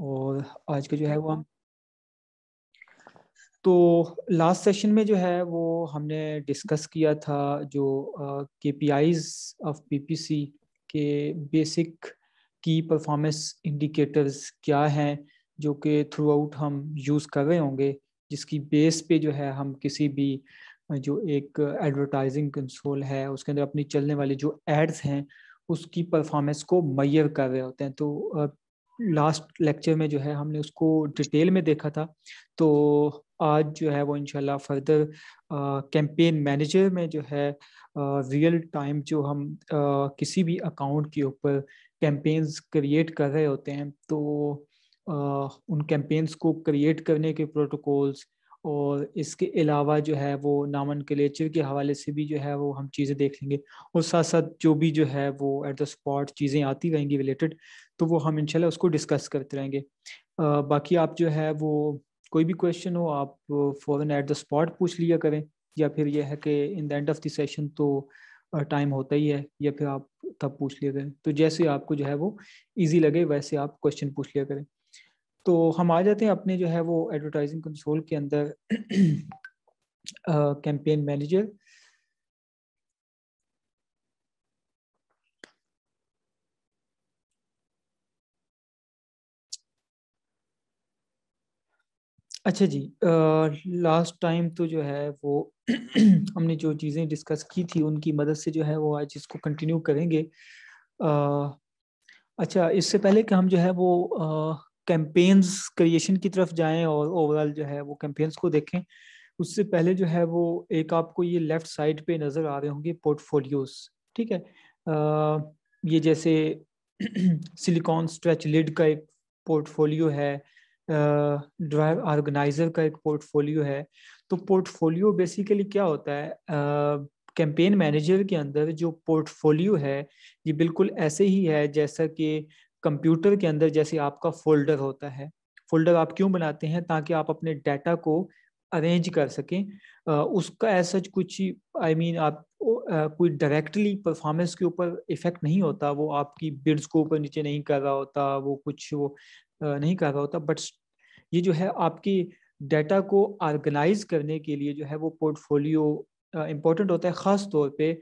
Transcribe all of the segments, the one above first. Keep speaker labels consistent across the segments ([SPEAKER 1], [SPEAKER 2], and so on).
[SPEAKER 1] और आज का जो है वो हम तो लास्ट सेशन में जो है वो हमने डिस्कस किया था जो K P Is of P P C के बेसिक की परफॉर्मेंस इंडिकेटर्स क्या हैं जो कि थ्रू आउट हम यूज़ कर रहे होंगे जिसकी बेस पे जो है हम किसी भी जो एक एडवर्टाइजिंग कंसोल है उसके अंदर अपनी चलने वाली जो एड्स हैं उसकी परफॉर्मेंस को मैयर कर रहे होते हैं तो लास्ट लेक्चर में जो है हमने उसको डिटेल में देखा था तो आज जो है वो इनशाला फर्दर कैंपेन मैनेजर में जो है रियल टाइम जो हम आ, किसी भी अकाउंट के ऊपर कैंपेन्स क्रिएट कर रहे होते हैं तो आ, उन कैंपेन्स को क्रिएट करने के प्रोटोकॉल्स और इसके अलावा जो है वो कलेचर के हवाले से भी जो है वो हम चीज़ें देख लेंगे और साथ साथ जो भी जो है वो एट द स्पॉट चीज़ें आती रहेंगी रिलेटेड तो वो हम इंशाल्लाह उसको डिस्कस करते रहेंगे आ, बाकी आप जो है वो कोई भी क्वेश्चन हो आप फ़ौरन एट द स्पॉट पूछ लिया करें या फिर यह है कि in the end of the session तो टाइम होता ही है या फिर आप तब पूछ लिया करें तो जैसे आपको जो है वो ईजी लगे वैसे आप क्वेश्चन पूछ लिया करें तो हम आ जाते हैं अपने जो है वो एडवर्टाइजिंग कंसोल के अंदर कैंपेन मैनेजर
[SPEAKER 2] अच्छा जी लास्ट
[SPEAKER 1] टाइम तो जो है वो हमने जो चीज़ें डिस्कस की थी उनकी मदद से जो है वो आज इसको कंटिन्यू करेंगे आ, अच्छा इससे पहले कि हम जो है वो कैंपेन्स क्रिएशन की तरफ जाएं और ओवरऑल जो है वो कैंपेन्स को देखें उससे पहले जो है वो एक आपको ये लेफ्ट साइड पे नज़र आ रहे होंगे पोर्टफोलियोस ठीक है आ, ये जैसे सिलिकॉन स्ट्रेच लिड का एक पोर्टफोलियो है ड्राइव ऑर्गेनाइजर का एक पोर्टफोलियो है तो पोर्टफोलियो बेसिकली क्या होता है कैंपेन मैनेजर के अंदर जो पोर्टफोलियो है ये बिल्कुल ऐसे ही है जैसा कि कंप्यूटर के अंदर जैसे आपका फोल्डर होता है फोल्डर आप क्यों बनाते हैं ताकि आप अपने डाटा को अरेंज कर सकें उसका ऐसा कुछ आई I मीन mean, आप कोई डायरेक्टली परफॉर्मेंस के ऊपर इफेक्ट नहीं होता वो आपकी बिड्स को ऊपर नीचे नहीं कर रहा होता वो कुछ वो नहीं कर रहा होता बट ये जो है आपकी डाटा को ऑर्गेनाइज करने के लिए जो है वो पोर्टफोलियो इम्पोर्टेंट होता है ख़ास तौर पे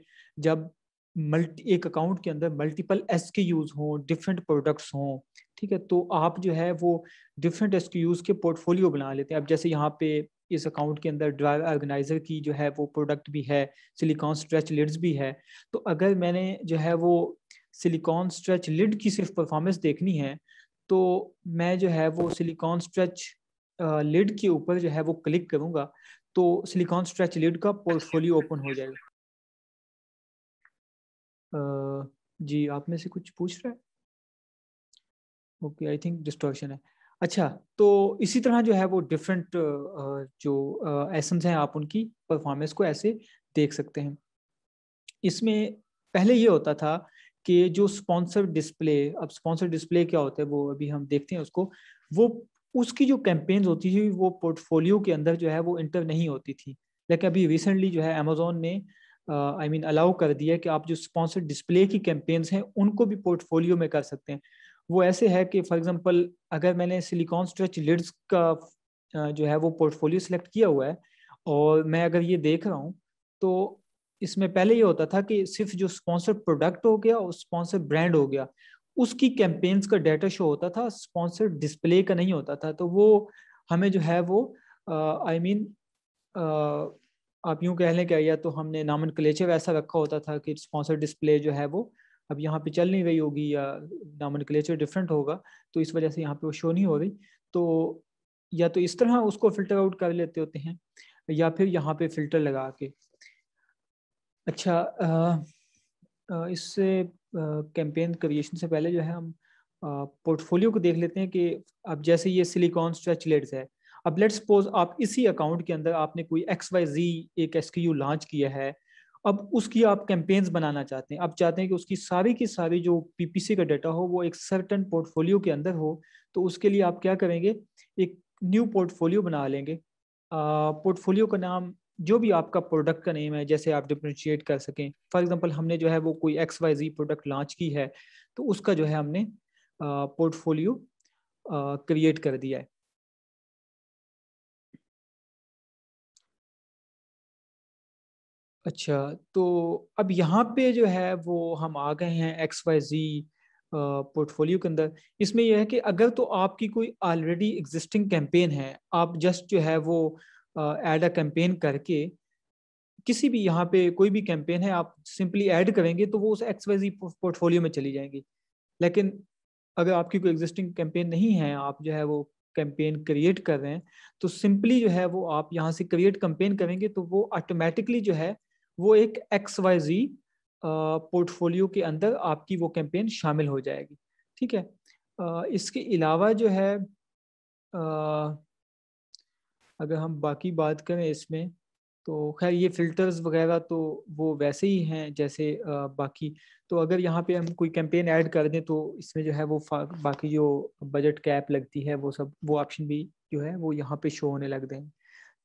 [SPEAKER 1] जब मल्टी एक अकाउंट के अंदर मल्टीपल एस के यूज हों डिफरेंट प्रोडक्ट्स हों ठीक है तो आप जो है वो डिफरेंट एस के यूज के पोर्टफोलियो बना लेते हैं अब जैसे यहाँ पे इस अकाउंट के अंदर ड्राइव ऑर्गेनाइजर की जो है वो प्रोडक्ट भी है सिलिकॉन स्ट्रेच लिड्स भी है तो अगर मैंने जो है वो सिलिकॉन स्ट्रेच लिड की सिर्फ परफॉर्मेंस देखनी है तो मैं जो है वो सिलिकॉन स्ट्रेच लिड के ऊपर जो है वो क्लिक करूँगा तो सिलिकॉन स्ट्रेच लिड का पोर्टफोलियो ओपन हो जाएगा जी आप में से कुछ पूछ रहा है ओके आई थिंक डिस्ट्रक्शन है अच्छा तो इसी तरह जो है वो डिफरेंट जो एसम्स हैं आप उनकी परफॉर्मेंस को ऐसे देख सकते हैं इसमें पहले ये होता था कि जो स्पॉन्सर डिस्प्ले अब स्पॉन्सर डिस्प्ले क्या होता है वो अभी हम देखते हैं उसको वो उसकी जो कैंपेन्स होती थी वो पोर्टफोलियो के अंदर जो है वो इंटर नहीं होती थी लेकिन अभी रिसेंटली जो है अमेजोन ने आई मीन अलाउ कर दिया कि आप जो स्पॉन्सर्ड डिस्प्ले की कैंपेन्स हैं उनको भी पोर्टफोलियो में कर सकते हैं वो ऐसे है कि फॉर एग्जांपल अगर मैंने सिलिकॉन स्ट्रेच लिड्स का जो है वो पोर्टफोलियो सिलेक्ट किया हुआ है और मैं अगर ये देख रहा हूँ तो इसमें पहले ये होता था कि सिर्फ जो स्पॉन्सर प्रोडक्ट हो गया और स्पॉन्सर ब्रांड हो गया उसकी कैंपेन्स का डाटा शो होता था स्पॉन्सर डिस्प्ले का नहीं होता था तो वो हमें जो है वो आई मीन आप यूं कह लें कि या तो हमने नामन क्लेचर ऐसा रखा होता था कि स्पॉन्सर डिस्प्ले जो है वो अब यहाँ पे चल नहीं रही होगी या नामन क्लेचर डिफरेंट होगा तो इस वजह से यहाँ पे वो शो नहीं हो रही तो या तो इस तरह उसको फिल्टर आउट कर लेते होते हैं या फिर यहाँ पे फिल्टर लगा के अच्छा आ, आ, इससे कैंपेन क्रिएशन से पहले जो है हम पोर्टफोलियो को देख लेते हैं कि अब जैसे ये सिलिकॉन स्ट्रेचलेट्स है अब लेट सपोज आप इसी अकाउंट के अंदर आपने कोई एक्स वाई जी एक एस लॉन्च किया है अब उसकी आप कैंपेन्स बनाना चाहते हैं आप चाहते हैं कि उसकी सारी की सारी जो पीपीसी का डाटा हो वो एक सर्टन पोर्टफोलियो के अंदर हो तो उसके लिए आप क्या करेंगे एक न्यू पोर्टफोलियो बना लेंगे पोर्टफोलियो का नाम जो भी आपका प्रोडक्ट का नेम है जैसे आप डिफ्रेंशिएट कर सकें फॉर एग्जांपल हमने जो है वो कोई X Y Z product launch की है तो उसका जो है हमने पोर्टफोलियो
[SPEAKER 2] क्रिएट कर दिया है अच्छा तो अब यहाँ पे जो है
[SPEAKER 1] वो हम आ गए हैं एक्स वाई जी पोर्टफोलियो के अंदर इसमें यह है कि अगर तो आपकी कोई ऑलरेडी एग्जिस्टिंग कैंपेन है आप जस्ट जो है वो एड अ कैंपेन करके किसी भी यहाँ पे कोई भी कैंपेन है आप सिंपली ऐड करेंगे तो वो उस एक्स वाई जी पोर्टफोलियो में चली जाएंगी लेकिन अगर आपकी कोई एग्जिस्टिंग कैंपेन नहीं है आप जो है वो कैंपेन क्रिएट कर रहे हैं तो सिंपली जो है वो आप यहाँ से क्रिएट कैंपेन करेंगे तो वो ऑटोमेटिकली जो है वो एक एक्स वाई जी पोर्टफोलियो के अंदर आपकी वो कैंपेन शामिल हो जाएगी ठीक है इसके अलावा जो है अगर हम बाकी बात करें इसमें तो खैर ये फ़िल्टर्स वगैरह तो वो वैसे ही हैं जैसे बाकी तो अगर यहाँ पे हम कोई कैंपेन ऐड कर दें तो इसमें जो है वो बाकी जो बजट कैप लगती है वो सब वो ऑप्शन भी जो है वो यहाँ पे शो होने लग दें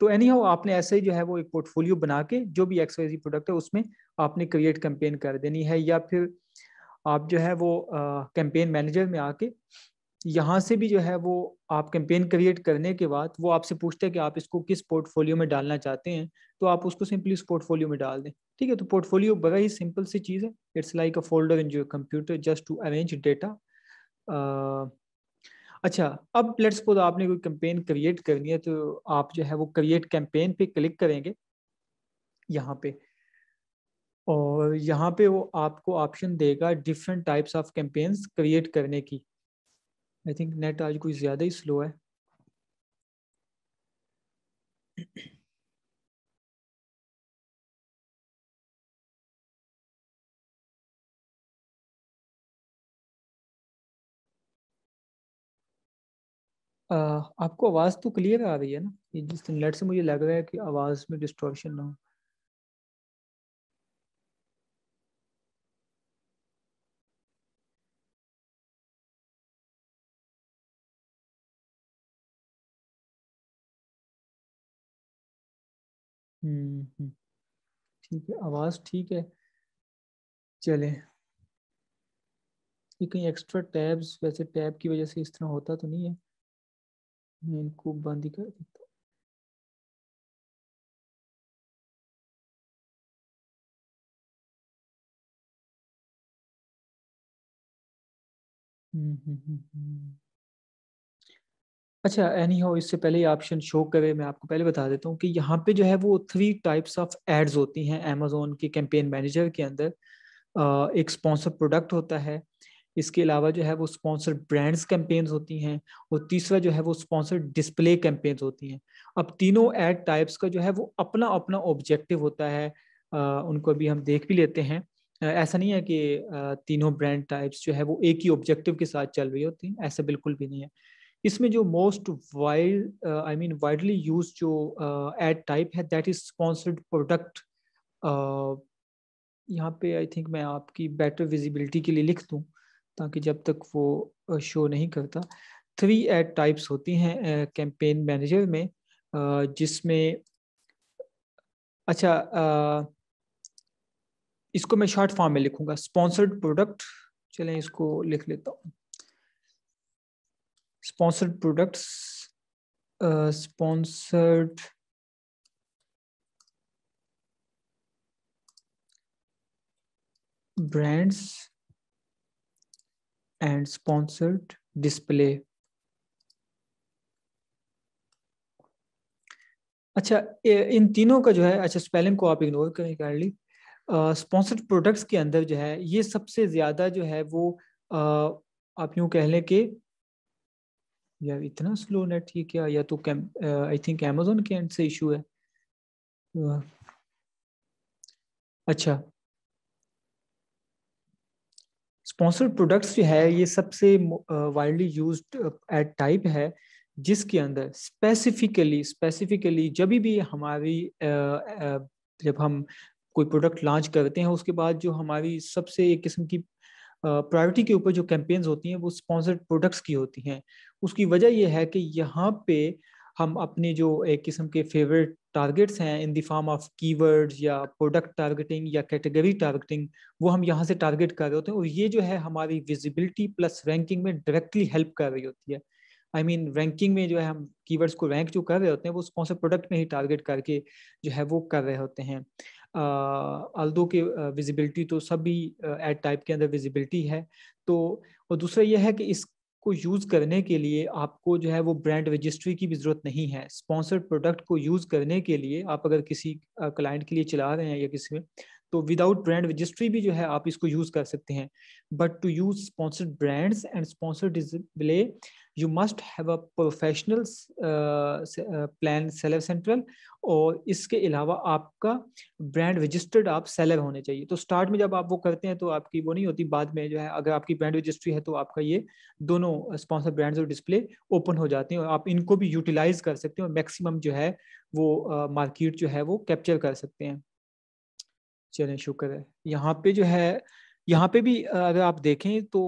[SPEAKER 1] तो एनी हो हम्म। आपने ऐसे ही जो है वो एक पोर्टफोलियो बना के जो भी एक्स एक्सवाइजी प्रोडक्ट है उसमें आपने क्रिएट कैंपेन कर देनी है या फिर आप जो है वो कैंपेन मैनेजर में आके यहाँ से भी जो है वो आप कैंपेन क्रिएट करने के बाद वो आपसे पूछते हैं कि आप इसको किस पोर्टफोलियो में डालना चाहते हैं तो आप उसको सिंपली उस पोर्टफोलियो में डाल दें ठीक है तो पोर्टफोलियो बड़ा ही सिंपल सी चीज़ है it's like a folder in your computer just to arrange data अच्छा अब लेट्स सपोज आपने कोई कैंपेन क्रिएट करनी है तो आप जो है वो क्रिएट कैंपेन पे क्लिक करेंगे यहाँ पे और यहाँ पे वो आपको ऑप्शन देगा different types of campaigns create करने की आई थिंक नेट
[SPEAKER 2] आज कोई ज़्यादा ही स्लो है आपको आवाज़ तो क्लियर आ रही है ना ये जिस इनलेट से मुझे लग रहा है कि आवाज़ में डिस्टॉर्शन ना हो हम्म, हम्म। ठीक है आवाज़ ठीक है चले
[SPEAKER 1] कहीं एक्स्ट्रा टैब्स वैसे टैब की वजह से इस तरह होता तो
[SPEAKER 2] नहीं है मैं इनको बंद कर देता हूँ अच्छा एनी हो इससे पहले ऑप्शन शो करे मैं आपको पहले बता देता हूँ कि यहाँ पे जो
[SPEAKER 1] है वो थ्री टाइप्स ऑफ एड्स होती हैं अमेजोन के कैंपेन मैनेजर के अंदर एक स्पॉन्सर प्रोडक्ट होता है इसके अलावा जो है वो स्पॉन्सर्ड ब्रांड्स कैंपेन्स होती हैं और तीसरा जो है वो स्पॉन्सर्ड डिस्प्ले कैंपेन्स होती हैं अब तीनों एड टाइप्स का जो है वो अपना अपना ऑब्जेक्टिव होता है आ, उनको अभी हम देख भी लेते हैं ऐसा नहीं है कि तीनों ब्रांड टाइप्स जो है वो एक ही ऑब्जेक्टिव के साथ चल रही होती हैं ऐसा बिल्कुल भी नहीं है इसमें जो most wide I mean widely use जो एड टाइप है दैट इज स्पॉन्सर्ड प्रोडक्ट यहाँ पे आई थिंक मैं आपकी बेटर विजिबिलिटी के लिए लिख दूँ ताकि जब तक वो शो नहीं करता थ्री एड टाइप्स होती हैं कैंपेन मैनेजर में जिसमें अच्छा आ, इसको मैं शॉर्ट फॉर्म में लिखूंगा स्पॉन्सर्ड प्रोडक्ट चलें इसको लिख लेता हूँ sponsored products sponsored brands and sponsored display अच्छा इन तीनों का जो है अच्छा स्पेलिंग को आप इग्नोर करें करली स्पॉन्सर्ड प्रोडक्ट्स के अंदर जो है ये सबसे ज़्यादा जो है वो uh, आप यूं कह लें कि यार इतना स्लो नेट ये क्या या तो आई थिंक अमेजोन के एंड से इशू है uh, अच्छा स्पॉन्सर्ड प्रोडक्ट्स जो है ये सबसे वाइडली यूज एड टाइप है जिसके अंदर स्पेसिफिकली स्पेसिफिकली जब भी हमारी जब हम कोई प्रोडक्ट लॉन्च करते हैं उसके बाद जो हमारी सबसे एक किस्म की प्रायोरिटी के ऊपर जो कैंपेन्स होती हैं वो स्पॉन्सर्ड प्रोडक्ट्स की होती हैं उसकी वजह यह है कि यहाँ पे हम अपने जो एक किस्म के फेवरेट टारगेट्स हैं in the form of keywords या प्रोडक्ट टारगेटिंग या कैटेगरी टारगेटिंग वो हम यहाँ से टारगेट कर रहे होते हैं और ये जो है हमारी विजिबिलिटी प्लस रैंकिंग में डायरेक्टली हेल्प कर रही होती है आई मीन रैंकिंग में जो है हम कीवर्ड्स को रैंक जो कर रहे होते हैं वो कौन से प्रोडक्ट में ही टारगेट करके जो है वो कर रहे होते हैं आल्दो के विजिबिलिटी तो सभी एड टाइप के अंदर विजिबिलिटी है तो और दूसरा यह है कि इस को यूज़ करने के लिए आपको जो है वो ब्रांड रजिस्ट्री की भी ज़रूरत नहीं है स्पॉन्सर्ड प्रोडक्ट को यूज़ करने के लिए आप अगर किसी क्लाइंट के लिए चला रहे हैं या किसी में तो विदाउट ब्रांड रजिस्ट्री भी जो है आप इसको यूज़ कर सकते हैं but to use sponsored brands and sponsored display you must have a professional plan Seller Central और इसके अलावा आपका ब्रांड रजिस्टर्ड आप सेलर होने चाहिए तो स्टार्ट में जब आप वो करते हैं तो आपकी वो नहीं होती बाद में जो है अगर आपकी ब्रांड रजिस्ट्री है तो आपका ये दोनों स्पॉन्सर ब्रांड्स और डिस्प्ले ओपन हो जाते हैं और आप इनको भी यूटिलाइज कर सकते हैं और मैक्सिमम जो है वो मार्केट uh, जो है वो कैप्चर कर सकते हैं चलें शुक्र है यहाँ पे जो है यहाँ पे भी अगर आप देखें तो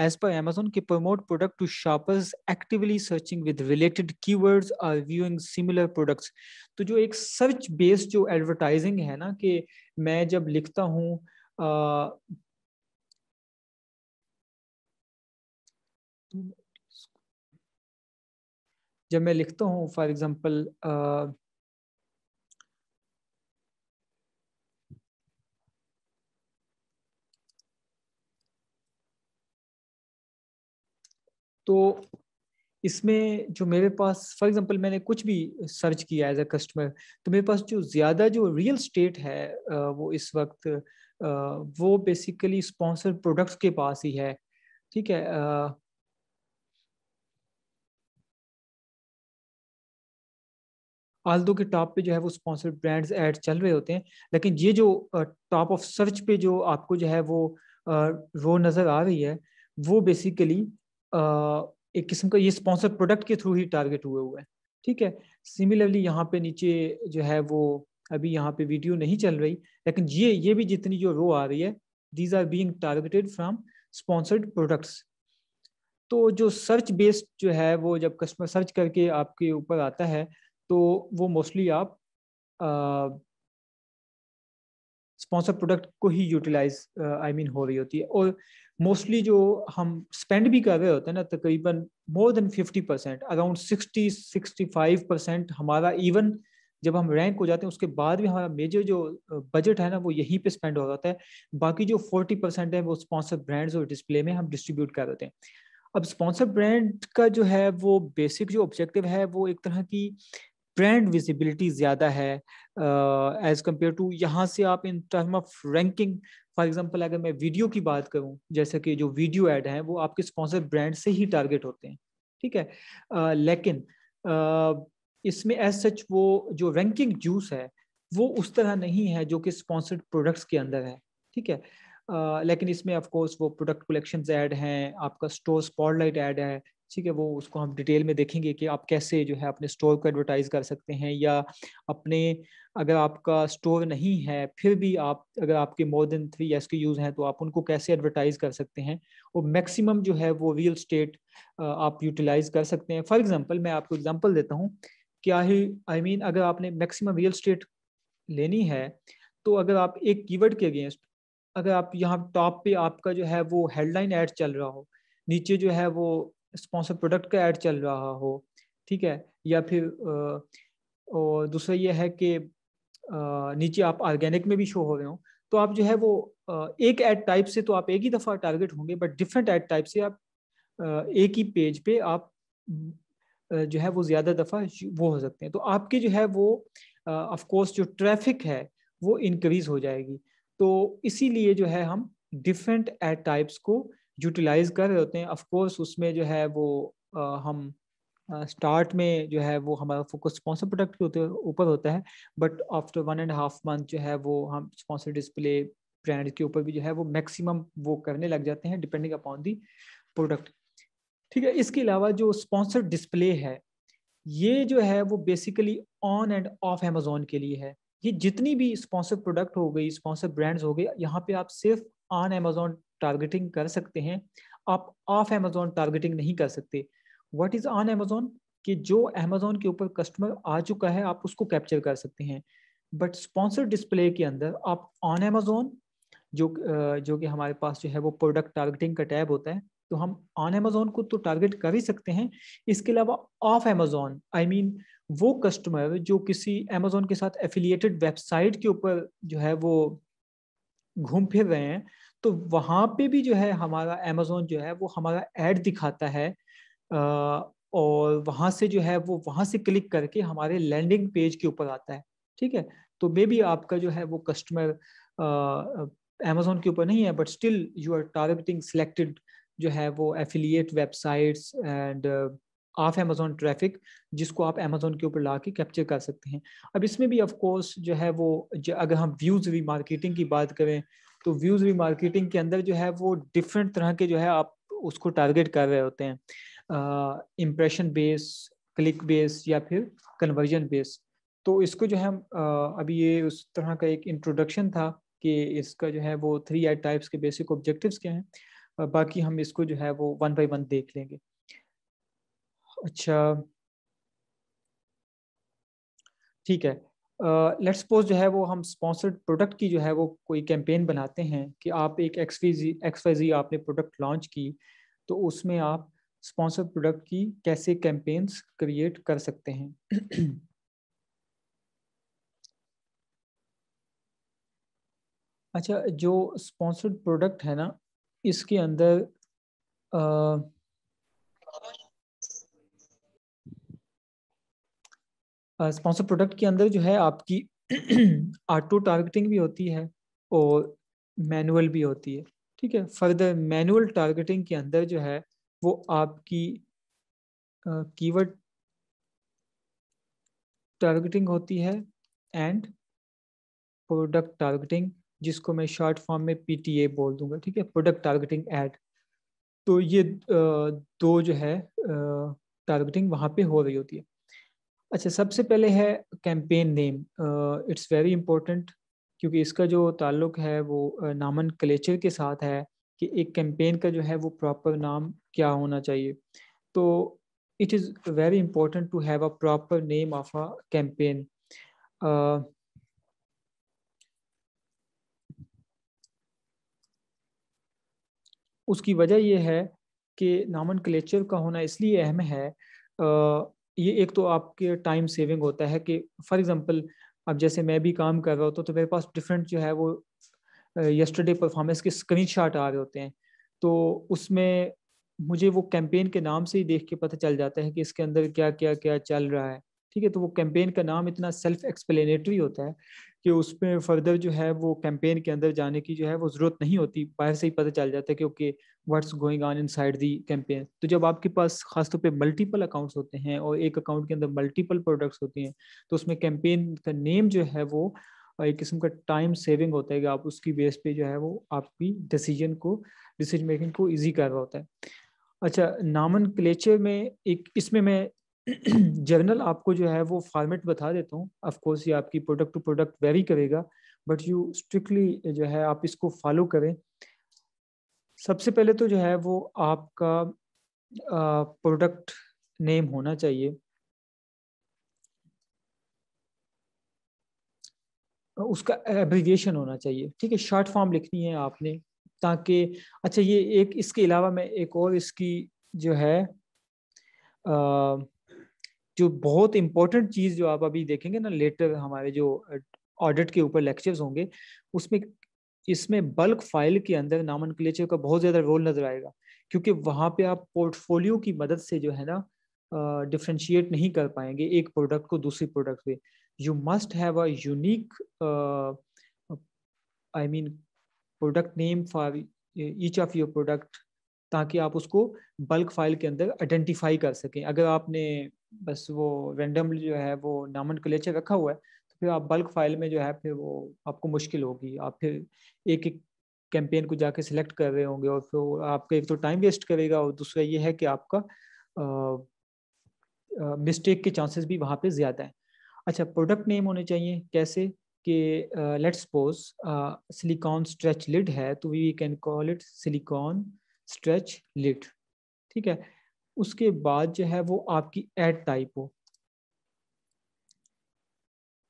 [SPEAKER 1] एज पर एमेजोन के promote product to shoppers actively searching with related keywords or viewing similar products तो जो एक सर्च बेस्ड जो एडवर्टाइजिंग है ना कि मैं जब लिखता हूँ
[SPEAKER 2] जब मैं लिखता हूँ फॉर एग्जाम्पल तो
[SPEAKER 1] इसमें जो मेरे पास फॉर एग्जांपल मैंने कुछ भी सर्च किया एज अ कस्टमर तो मेरे पास जो ज़्यादा जो रियल स्टेट है वो इस वक्त वो बेसिकली स्पॉन्सर प्रोडक्ट्स के पास ही है ठीक है आल्दो के टॉप पे जो है वो स्पॉन्सर ब्रांड्स एड चल रहे होते हैं लेकिन ये जो टॉप ऑफ सर्च पे जो आपको जो है वो रो नज़र आ रही है वो बेसिकली एक किस्म का ये स्पॉन्सर प्रोडक्ट के थ्रू ही टारगेट हुए हुए हैं ठीक है सिमिलरली यहाँ पे नीचे जो है वो अभी यहाँ पे वीडियो नहीं चल रही लेकिन ये ये भी जितनी जो रो आ रही है these are being targeted from sponsored products तो जो सर्च बेस्ड जो है वो जब कस्टमर सर्च करके आपके ऊपर आता है तो वो मोस्टली आप स्पॉन्सर प्रोडक्ट को ही यूटिलाइज आई मीन हो रही होती है और मोस्टली जो हम स्पेंड भी कर रहे होते हैं ना तकरीबन more than fifty percent around sixty sixty five percent हमारा इवन जब हम रैंक हो जाते हैं उसके बाद भी हमारा मेजर जो बजट uh, है ना वो यहीं पे स्पेंड हो जाता है बाकी जो फोर्टी परसेंट है वो स्पॉन्सर ब्रांड्स और डिस्प्ले में हम डिस्ट्रीब्यूट कर देते हैं अब स्पॉन्सर ब्रांड का जो है वो बेसिक जो ऑब्जेक्टिव है वो एक तरह की ब्रांड विजिबिलिटी ज़्यादा है एज कम्पेयर टू यहाँ से आप in term of ranking for example अगर मैं वीडियो की बात करूँ जैसे कि जो वीडियो एड हैं वो आपके स्पॉन्सर ब्रांड से ही टारगेट होते हैं ठीक है uh, लेकिन uh, इसमें एज सच वो जो रैंकिंग जूस है वो उस तरह नहीं है जो कि स्पॉन्सर्ड प्रोडक्ट्स के अंदर है ठीक है uh, लेकिन इसमें ऑफ कोर्स वो प्रोडक्ट कलेक्शंस ऐड हैं आपका स्टोर स्पॉटलाइट ऐड है ठीक है वो उसको हम डिटेल में देखेंगे कि आप कैसे जो है अपने स्टोर को एडवर्टाइज कर सकते हैं या अपने अगर आपका स्टोर नहीं है फिर भी आप अगर आपके more than three S K Us हैं तो आप उनको कैसे एडवर्टाइज कर सकते हैं और मैक्सिमम जो है वो रियल स्टेट आप यूटिलाइज कर सकते हैं फॉर एग्जाम्पल मैं आपको एग्जाम्पल देता हूँ क्या ही आई मीन अगर आपने मैक्सिमम रियल स्टेट लेनी है तो अगर आप एक कीवर्ड के अगेंस्ट अगर आप यहाँ टॉप पे आपका जो है वो हेडलाइन एड चल रहा हो नीचे जो है वो स्पॉन्सर प्रोडक्ट का ऐड चल रहा हो ठीक है या फिर और दूसरा ये है कि नीचे आप ऑर्गेनिक में भी शो हो रहे हो तो आप जो है वो एक एड टाइप से तो आप एक ही दफ़ा टारगेट होंगे बट डिफरेंट एड टाइप से आप एक ही पेज पे आप जो है वो ज़्यादा दफ़ा वो हो सकते हैं तो आपके जो है वो ऑफ कोर्स जो ट्रैफिक है वो इंक्रीज हो जाएगी तो इसीलिए जो है हम डिफरेंट एड टाइप्स को यूटिलाइज कर रहे होते हैं ऑफकोर्स उसमें जो है वो आ, हम स्टार्ट में जो है वो हमारा फोकस स्पॉन्सर प्रोडक्ट के ऊपर होता है but after one and half month जो है वो हम स्पॉन्सर डिस्प्ले ब्रांड के ऊपर भी जो है वो मैक्सिमम वो करने लग जाते हैं डिपेंडिंग अपॉन दी प्रोडक्ट ठीक है इसके अलावा जो स्पॉन्सर डिस्प्ले है ये जो है वो basically on and off Amazon के लिए है ये जितनी भी स्पॉन्सर प्रोडक्ट हो गई स्पॉन्सर ब्रांड्स हो गए यहाँ पे आप सिर्फ ऑन एमेजोन टारगेटिंग कर सकते हैं आप ऑफ अमेजोन टारगेटिंग नहीं कर सकते व्हाट इज ऑन अमेजोन कि जो अमेजोन के ऊपर कस्टमर आ चुका है आप उसको कैप्चर कर सकते हैं बट स्पॉन्सर्ड डिस्प्ले के अंदर आप ऑन अमेजोन जो जो कि हमारे पास जो है वो प्रोडक्ट टारगेटिंग का टैब होता है तो हम ऑन अमेजोन को तो टारगेट कर ही सकते हैं इसके अलावा ऑफ अमेजोन आई मीन वो कस्टमर जो किसी अमेजोन के साथ एफिलिएटेड वेबसाइट के ऊपर जो है वो घूम फिर रहे हैं तो वहाँ पे भी जो है हमारा अमेजोन जो है वो हमारा एड दिखाता है और वहाँ से जो है वो वहां से क्लिक करके हमारे लैंडिंग पेज के ऊपर आता है ठीक है तो मे बी आपका जो है वो कस्टमर अमेजोन के ऊपर नहीं है but still you are targeting selected जो है वो affiliate websites and off Amazon traffic जिसको आप अमेजोन के ऊपर ला के कैप्चर कर सकते हैं अब इसमें भी ऑफ कोर्स जो है वो जो अगर हम व्यूज मार्केटिंग की बात करें तो व्यूज रिमार्केटिंग के अंदर जो है वो डिफरेंट तरह के जो है आप उसको टारगेट कर रहे होते हैं इम्प्रेशन बेस क्लिक बेस या फिर कन्वर्जन बेस तो इसको जो है uh, अभी ये उस तरह का एक इंट्रोडक्शन था कि इसका जो है वो थ्री आई टाइप्स के बेसिक ऑब्जेक्टिव्स क्या हैं बाकी हम इसको जो है वो वन बाई वन देख लेंगे अच्छा ठीक है लेट्स uh, सपोज जो है वो हम स्पॉन्सर्ड प्रोडक्ट की जो है वो कोई कैंपेन बनाते हैं कि आप एक वाई एक्सवाइजी आपने प्रोडक्ट लॉन्च की तो उसमें आप स्पॉन्सर्ड प्रोडक्ट की कैसे कैंपेन्स क्रिएट कर सकते हैं अच्छा जो स्पॉन्सर्ड प्रोडक्ट है ना इसके अंदर uh, स्पॉन्सर प्रोडक्ट के अंदर जो है आपकी ऑटो टारगेटिंग भी होती है और मैनुअल भी होती है ठीक है फर्दर मैनुअल टारगेटिंग के अंदर जो है वो आपकी कीवर्ड टारगेटिंग होती है एंड प्रोडक्ट टारगेटिंग जिसको मैं शॉर्ट फॉर्म में पीटीए बोल दूंगा ठीक है प्रोडक्ट टारगेटिंग एड तो ये दो जो है टारगेटिंग वहाँ पे हो रही होती है अच्छा सबसे पहले है campaign name it's very important क्योंकि इसका जो ताल्लुक है वो नामन कलेचर के साथ है कि एक कैंपेन का जो है वो प्रॉपर नाम क्या होना चाहिए तो it is very important to have a proper name of a campaign उसकी वजह यह है कि नामन कलेचर का होना इसलिए अहम है uh, ये एक तो आपके टाइम सेविंग होता है कि फॉर एग्जांपल अब जैसे मैं भी काम कर रहा होता तो मेरे पास डिफरेंट जो है वो यस्टरडे परफॉर्मेंस के स्क्रीनशॉट आ रहे होते हैं तो उसमें मुझे वो कैंपेन के नाम से ही देख के पता चल जाता है कि इसके अंदर क्या क्या क्या चल रहा है ठीक है तो वो कैंपेन का नाम इतना सेल्फ एक्सप्लेनेटरी होता है कि उसमें फर्दर जो है वो कैंपेन के अंदर जाने की जो है वो ज़रूरत नहीं होती बाहर से ही पता चल जाता है कि okay what's going on inside the campaign तो जब आपके पास खासतौर पे मल्टीपल अकाउंट्स होते हैं और एक अकाउंट के अंदर मल्टीपल प्रोडक्ट्स होते हैं तो उसमें कैंपेन का नेम जो है वो एक किस्म का टाइम सेविंग होता है कि आप उसकी बेस पे जो है वो आपकी डिसीजन को डिसीजन मेकिंग को ईजी कर रहा होता है अच्छा नामन क्लेचर में एक इसमें मैं जर्नल आपको जो है वो फॉर्मेट बता देता हूँ ऑफकोर्स ये आपकी प्रोडक्ट टू प्रोडक्ट वेरी करेगा बट यू स्ट्रिक्टली जो है आप इसको फॉलो करें सबसे पहले तो जो है वो आपका प्रोडक्ट नेम होना चाहिए उसका एब्रीविएशन होना चाहिए ठीक है शॉर्ट फॉर्म लिखनी है आपने ताकि अच्छा ये एक इसके अलावा मैं एक और इसकी जो है जो बहुत इंपॉर्टेंट चीज जो आप अभी देखेंगे ना लेटर हमारे जो ऑडिट के ऊपर लेक्चर्स होंगे उसमें इसमें बल्क फाइल के अंदर नामन क्लेचर का बहुत ज्यादा रोल नजर आएगा क्योंकि वहां पे आप पोर्टफोलियो की मदद से जो है ना डिफ्रेंशिएट नहीं कर पाएंगे एक प्रोडक्ट को दूसरे प्रोडक्ट पे you must have a unique I mean product name for each of your product ताकि आप उसको बल्क फाइल के अंदर आइडेंटिफाई कर सकें अगर आपने बस वो रेंडमली जो है वो नामन कलेचर रखा हुआ है तो फिर आप बल्क फाइल में जो है फिर वो आपको मुश्किल होगी आप फिर एक एक कैंपेन को जाके सिलेक्ट कर रहे होंगे और फिर आपका एक तो टाइम वेस्ट करेगा और दूसरा ये है कि आपका मिस्टेक के चांसेस भी वहाँ पे ज़्यादा हैं अच्छा प्रोडक्ट नेम होने चाहिए कैसे कि let suppose silicone stretch lid है तो we can call it silicone stretch lid ठीक है उसके बाद जो है वो आपकी एड टाइप हो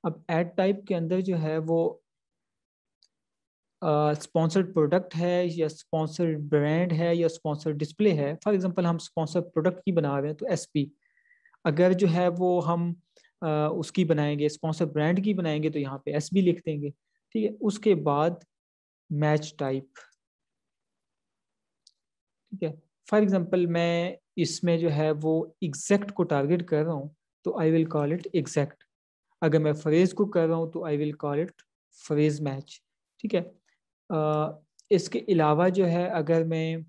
[SPEAKER 1] अब एड टाइप के अंदर जो है वो स्पॉन्सर्ड uh, प्रोडक्ट है या स्पॉन्सर्ड ब्रांड है या स्पॉन्सर्ड डिस्प्ले है फॉर एग्जांपल हम स्पॉन्सर प्रोडक्ट की बना रहे हैं तो एस अगर जो है वो हम uh, उसकी बनाएंगे स्पॉन्सर ब्रांड की बनाएंगे तो यहाँ पे एस लिख देंगे ठीक है उसके बाद मैच टाइप ठीक है फॉर एग्जांपल मैं इसमें जो है वो एग्जैक्ट को टारगेट कर रहा हूँ तो I will call it exact अगर मैं फ्रेज को कर रहा हूँ तो I will call it phrase match ठीक है आ, इसके अलावा जो है अगर मैं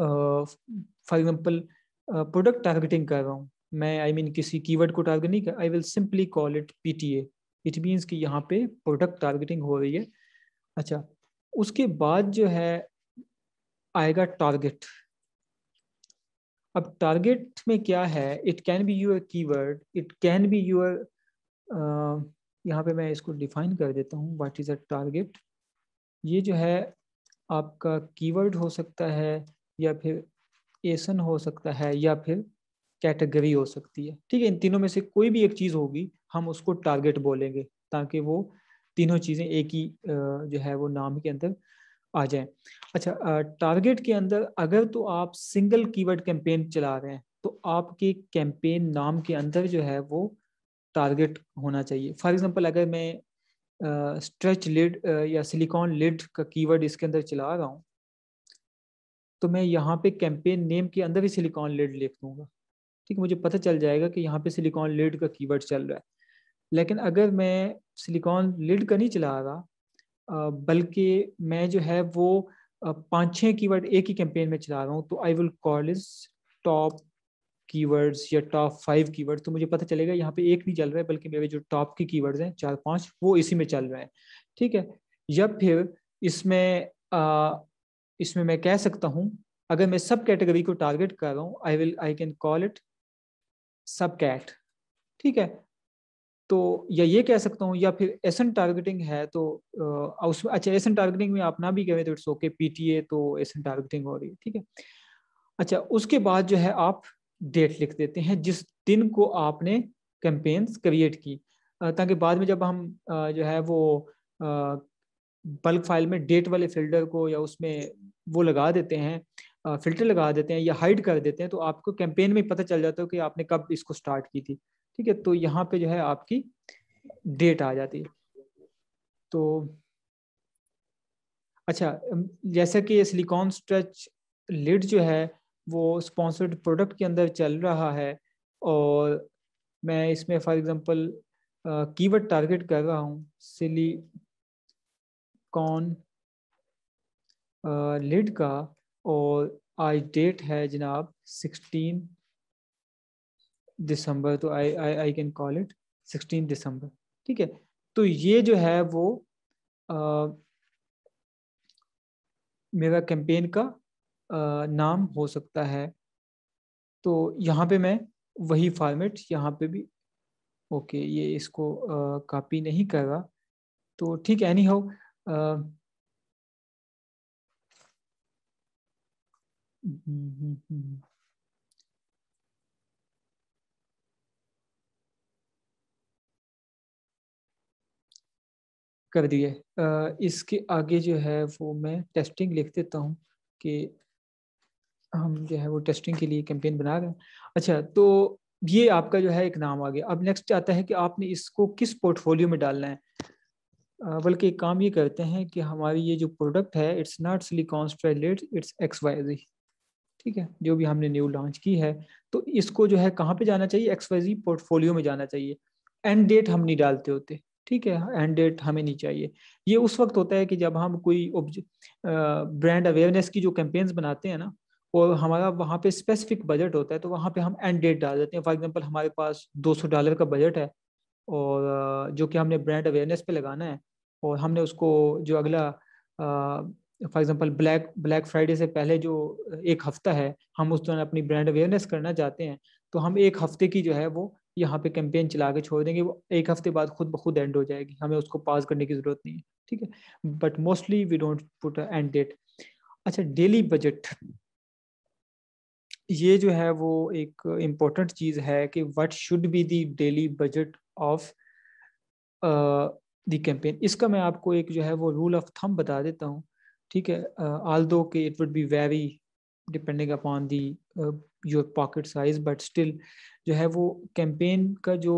[SPEAKER 1] फॉर एग्जांपल प्रोडक्ट टारगेटिंग कर रहा हूँ मैं आई I मीन mean, किसी कीवर्ड को टारगेट नहीं कर I will simply call it P T it means कि यहाँ पे प्रोडक्ट टारगेटिंग हो रही है अच्छा उसके बाद जो है आएगा टारगेट अब टारगेट में क्या है it can be your keyword it can be your यहाँ पे मैं इसको डिफाइन कर देता हूँ व्हाट इज़ अ टारगेट ये जो है आपका कीवर्ड हो सकता है या फिर एसन हो सकता है या फिर कैटेगरी हो सकती है ठीक है इन तीनों में से कोई भी एक चीज़ होगी हम उसको टारगेट बोलेंगे ताकि वो तीनों चीज़ें एक ही जो है वो नाम के अंदर आ जाए अच्छा टारगेट के अंदर अगर तो आप सिंगल कीवर्ड कैंपेन चला रहे हैं तो आपके कैंपेन नाम के अंदर जो है वो टारगेट होना चाहिए फॉर एग्जांपल अगर मैं स्ट्रेच लिड या सिलिकॉन लिड का कीवर्ड इसके अंदर चला रहा हूँ तो मैं यहाँ पे कैंपेन नेम के अंदर ही सिलिकॉन लिड लिख दूंगा ठीक है मुझे पता चल जाएगा कि यहाँ पे सिलिकॉन लिड का कीवर्ड चल रहा है लेकिन अगर मैं सिलिकॉन लिड का नहीं चला रहा बल्कि मैं जो है वो पाँच छः वर्ड एक ही कैंपेन में चला रहा हूँ तो I will call is top keywords या टॉप फाइव कीवर्ड्स तो मुझे पता चलेगा यहाँ पे एक नहीं चल रहा है बल्कि मेरे जो टॉप की कीवर्ड्स हैं चार पाँच वो इसी में चल रहे हैं ठीक है या फिर इसमें आ, इसमें मैं कह सकता हूँ अगर मैं सब कैटेगरी को टारगेट कर रहा हूँ I will I can call it sub cat ठीक है तो या ये कह सकता हूँ या फिर एसन टारगेटिंग है तो उसमें अच्छा एसन टारगेटिंग में आप ना भी कहें तो इट्स ओके पीटीए तो एसन टारगेटिंग हो रही है ठीक है अच्छा उसके बाद जो है आप डेट लिख देते हैं जिस दिन को आपने कैंपेन्स क्रिएट की ताकि बाद में जब हम जो है वो बल्क फाइल में डेट वाले फिल्टर को या उसमें वो लगा देते हैं फिल्टर लगा देते हैं या हाइड कर देते हैं तो आपको कैंपेन में पता चल जाता है कि आपने कब इसको स्टार्ट की थी ठीक है तो यहाँ पे जो है आपकी डेट आ जाती है तो अच्छा जैसा कि सिलिकॉन स्ट्रेच लिड जो है वो स्पॉन्सर्ड प्रोडक्ट के अंदर चल रहा है और मैं इसमें फॉर एग्जांपल कीवर्ड टारगेट कर रहा हूँ सिलिकॉन लिड का और आज डेट है जनाब सिक्सटीन दिसंबर तो I I I can call it sixteen December ठीक है तो ये जो है वो आ, मेरा कैंपेन का आ, नाम हो सकता है तो यहाँ पे मैं वही फॉर्मेट यहाँ पे भी ओके ये इसको कॉपी नहीं कर रहा तो ठीक एनी हाउ हम्म
[SPEAKER 2] हम्म हम्म
[SPEAKER 1] कर दिए इसके आगे जो है वो मैं टेस्टिंग लिख देता हूँ कि हम जो है वो टेस्टिंग के लिए कैंपेन बना रहे हैं अच्छा तो ये आपका जो है एक नाम आ गया अब नेक्स्ट आता है कि आपने इसको किस पोर्टफोलियो में डालना है बल्कि एक काम ये करते हैं कि हमारी ये जो प्रोडक्ट है it's not silicone stretch lid it's X Y Z ठीक है जो भी हमने न्यू लॉन्च की है तो इसको जो है कहाँ पे जाना चाहिए एक्स वाई जी पोर्टफोलियो में जाना चाहिए एंड डेट हम नहीं डालते होते ठीक है एंड डेट हमें नहीं चाहिए ये उस वक्त होता है कि जब हम कोई ब्रांड अवेयरनेस की जो कैंपेन्स बनाते हैं ना और हमारा वहाँ पे स्पेसिफिक बजट होता है तो वहाँ पे हम एंड डेट डाल देते हैं फॉर एग्जांपल हमारे पास 200 डॉलर का बजट है और जो कि हमने ब्रांड अवेयरनेस पे लगाना है और हमने उसको जो अगला for example black black Friday से पहले जो एक हफ्ता है हम उस दौरान अपनी ब्रांड अवेयरनेस करना चाहते हैं तो हम एक हफ्ते की जो है वो यहाँ पे कैंपेन चला के छोड़ देंगे वो एक हफ्ते बाद खुद ब खुद एंड हो जाएगी हमें उसको पास करने की ज़रूरत नहीं है ठीक है but mostly we don't put end date अच्छा डेली बजट ये जो है वो एक इम्पोर्टेंट चीज़ है कि what should be the daily budget of the campaign इसका मैं आपको एक जो है वो रूल ऑफ थम बता देता हूँ ठीक है आल दो के it would be very depending upon the your pocket size but still जो है वो कैंपेन का जो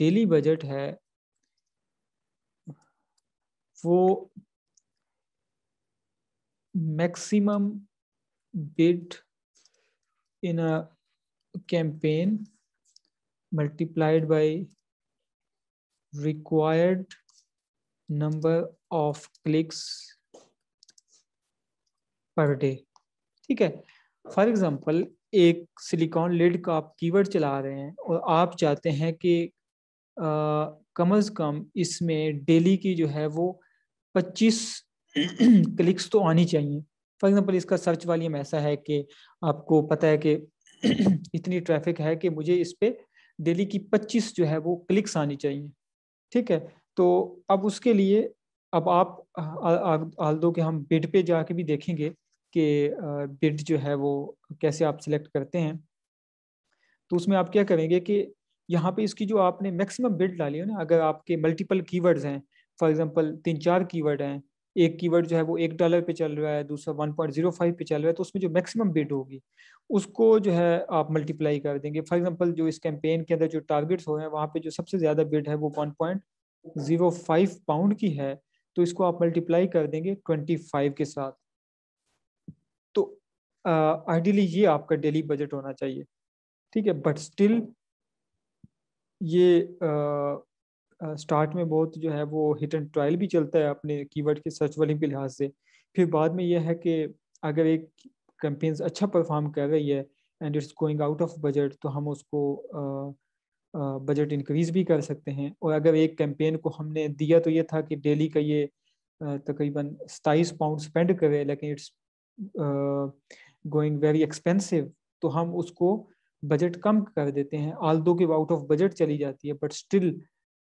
[SPEAKER 1] डेली बजट है वो maximum bid in a campaign multiplied by required number of clicks per day ठीक है फॉर एग्जाम्पल एक सिलिकॉन लेड का आप कीवर्ड चला रहे हैं और आप चाहते हैं कि आ, कम अज कम इसमें डेली की जो है वो 25 क्लिक्स तो आनी चाहिए फॉर एग्जांपल इसका सर्च वॉल्यूम ऐसा है कि आपको पता है कि इतनी ट्रैफिक है कि मुझे इस पर डेली की 25 जो है वो क्लिक्स आनी चाहिए ठीक है तो अब उसके लिए अब आप आल दो कि हम बिड पे जाके भी देखेंगे के बिड जो है वो कैसे आप सिलेक्ट करते हैं तो उसमें आप क्या करेंगे कि यहाँ पे इसकी जो आपने मैक्सिमम बिड डाली है ना अगर आपके मल्टीपल कीवर्ड्स हैं फॉर एग्जांपल तीन चार कीवर्ड हैं एक कीवर्ड जो है वो एक डॉलर पे चल रहा है दूसरा वन पॉइंट जीरो फाइव पे चल रहा है तो उसमें जो मैक्सिमम बिड होगी उसको जो है आप मल्टीप्लाई कर देंगे फॉर एग्जाम्पल जो इस कैंपेन के अंदर जो टारगेट्स हो रहे हैं वहाँ पे जो सबसे ज़्यादा बिड है वो one point zero five pound की है तो इसको आप मल्टीप्लाई कर देंगे ट्वेंटी फाइव के साथ आइडियली ये आपका डेली बजट होना चाहिए ठीक है बट स्टिल ये स्टार्ट में बहुत जो है वो हिट एंड ट्रायल भी चलता है अपने कीवर्ड के सर्च वाले के लिहाज से फिर बाद में यह है कि अगर एक कैंपेन्स अच्छा परफॉर्म कर रही है and it's going out of budget तो हम उसको बजट इंक्रीज भी कर सकते हैं और अगर एक कैंपेन को हमने दिया तो ये था कि डेली का ये तकरीबन सताईस पाउंड स्पेंड करे लेकिन इट्स गोइंग वेरी एक्सपेंसिव तो हम उसको बजट कम कर देते हैं आल दो की आउट ऑफ बजट चली जाती है बट स्टिल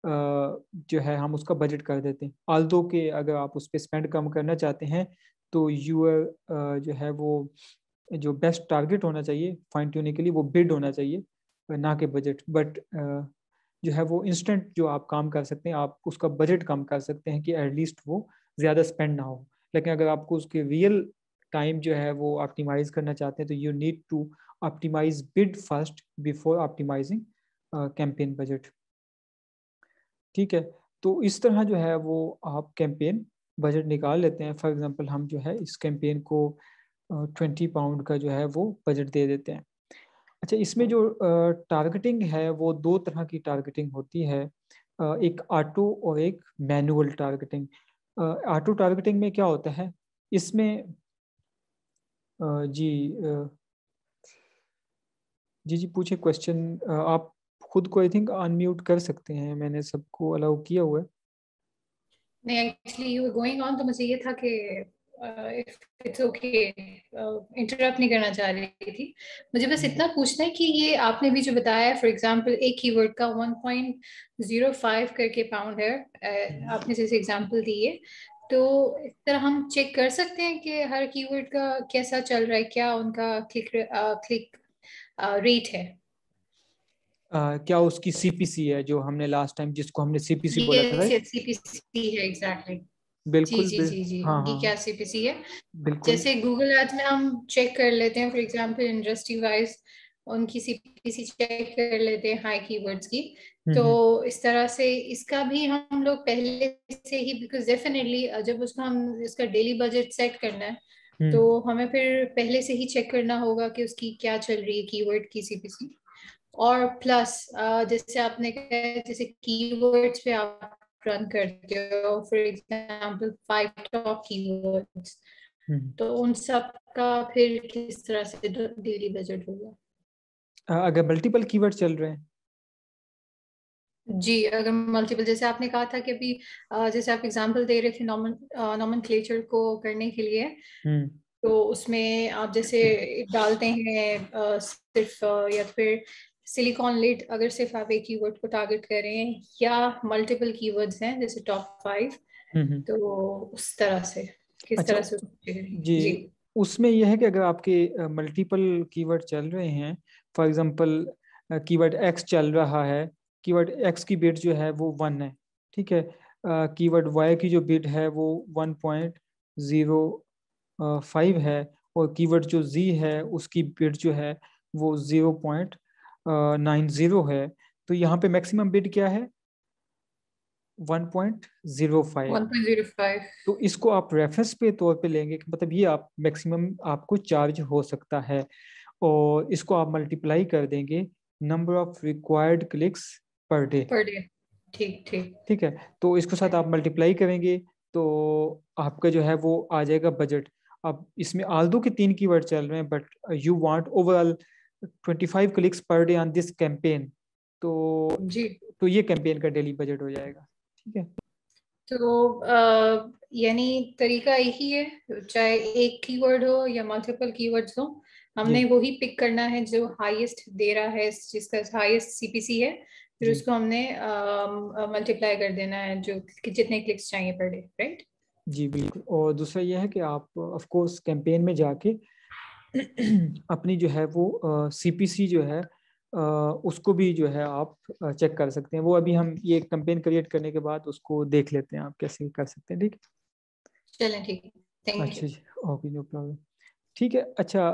[SPEAKER 1] जो है हम उसका बजट कर देते हैं आल दो के अगर आप उस पर स्पेंड कम करना चाहते हैं तो यूर जो है वो जो बेस्ट टारगेट होना चाहिए फाइन ट्यूने के लिए वो बिड होना चाहिए ना के बजट बट जो है वो इंस्टेंट जो आप काम कर सकते हैं आप उसका बजट कम कर सकते हैं कि एटलीस्ट वो ज़्यादा स्पेंड ना हो लेकिन अगर आपको उसके रियल टाइम जो है वो ऑप्टिमाइज करना चाहते हैं तो you need to optimize bid first before optimizing campaign budget ठीक है तो इस तरह जो है वो आप कैंपेन बजट निकाल लेते हैं फॉर एग्जांपल हम जो है इस कैंपेन को ट्वेंटी uh, पाउंड का जो है वो बजट दे देते हैं अच्छा इसमें जो टारगेटिंग uh, है वो दो तरह की टारगेटिंग होती है uh, एक ऑटो और एक मैनुअल टारगेटिंग ऑटो टारगेटिंग में क्या होता है इसमें जी जी जी पूछे क्वेश्चन आप खुद को आई थिंक अनम्यूट कर सकते हैं मैंने सबको अलाउ किया हुआ है
[SPEAKER 3] नहीं एक्चुअली यू गोइंग ऑन तो मुझे ये था कि इफ इट्स ओके इंटरप्ट नहीं करना चाह रही थी मुझे बस इतना पूछना है कि ये आपने भी जो बताया फॉर एग्जांपल एक कीवर्ड का 1.05 करके पाउंड है हम्म। आपने जैसे एग्जांपल दी है तो इस तरह हम चेक कर सकते हैं कि हर कीवर्ड का कैसा चल रहा है क्या उनका क्लिक क्लिक रेट है
[SPEAKER 1] Uh, क्या उसकी सीपीसी है जो हमने लास्ट टाइम जिसको हमने सीपीसी
[SPEAKER 3] बोला था सीपीसी है एग्जैक्टली
[SPEAKER 2] बिल्कुल जी जी जी जी हाँ, हाँ, क्या सीपीसी है बिल्कुल. जैसे
[SPEAKER 3] गूगल अर्थ में हम चेक कर लेते हैं फॉर एग्जांपल इंडस्ट्री वाइज उनकी सीपीसी चेक कर लेते हैं हाई कीवर्ड्स की तो इस तरह से इसका भी हम लोग पहले से ही बिकॉज डेफिनेटली जब उसको हम इसका डेली बजट सेट करना है तो हम्म। हमें फिर पहले से ही चेक करना होगा कि उसकी क्या चल रही है कीवर्ड की सी पी और प्लस जैसे आपने कहा जैसे कीवर्ड्स पे आप रन करते हो for example five top keywords तो उन सब का फिर किस तरह से डेली बजट होगा
[SPEAKER 1] अगर मल्टीपल कीवर्ड चल रहे हैं
[SPEAKER 3] जी अगर मल्टीपल जैसे आपने कहा था कि अभी जैसे आप एग्जांपल दे रहे थे नॉमन क्लेचर को करने के लिए हम्म। तो उसमें आप जैसे डालते हैं सिर्फ या तो फिर सिलिकॉन लिड अगर सिर्फ आप एक कीवर्ड को टारगेट करें या मल्टीपल कीवर्ड्स हैं जैसे टॉप फाइव हम्म, हम्म। तो उस तरह से किस अच्छा, तरह से जी, जी
[SPEAKER 1] उसमें यह है कि अगर आपके मल्टीपल कीवर्ड चल रहे हैं फॉर एग्जांपल कीवर्ड एक्स चल रहा है कीवर्ड एक्स की बिट जो है वो वन है ठीक है कीवर्ड वाई की जो बिट है वो वन पॉइंट ज़ीरो फाइव है और कीवर्ड जो जी है उसकी बिट जो है वो ज़ीरो पॉइंट नाइन ज़ीरो है तो यहाँ पे मैक्सिमम बिट क्या है 1.05
[SPEAKER 3] 1.05
[SPEAKER 1] तो इसको आप रेफरेंस पे तौर पे लेंगे कि मतलब ये आप मैक्सिमम आपको चार्ज हो सकता है और इसको आप मल्टीप्लाई कर देंगे number of required clicks per day per
[SPEAKER 3] day ठीक ठीक
[SPEAKER 1] ठीक है तो इसको साथ आप मल्टीप्लाई करेंगे तो आपका जो है वो आ जाएगा बजट अब इसमें आल्दो के तीन कीवर्ड चल रहे हैं but you want overall 25 clicks per day on this campaign तो जी तो ये कैंपेन का डेली बजट हो जाएगा
[SPEAKER 2] ठीक है
[SPEAKER 3] तो यानी तरीका यही है चाहे एक कीवर्ड हो या मल्टीपल कीवर्ड्स हो हमने वही पिक करना है जो हाईएस्ट दे रहा है जिसका हाईएस्ट सीपीसी है फिर उसको हमने मल्टीप्लाई कर देना है जो जितने क्लिक्स चाहिए पर डे राइट
[SPEAKER 1] जी बिल्कुल और दूसरा यह है कि आप ऑफ कोर्स कैंपेन में जाके अपनी जो है वो सीपीसी जो है उसको भी जो है आप चेक कर सकते हैं वो अभी हम ये कैंपेन क्रिएट करने के बाद उसको देख लेते हैं आप कैसे कर सकते हैं ठीक चलें ठीक अच्छा जी ओके नो प्रॉब्लम ठीक है अच्छा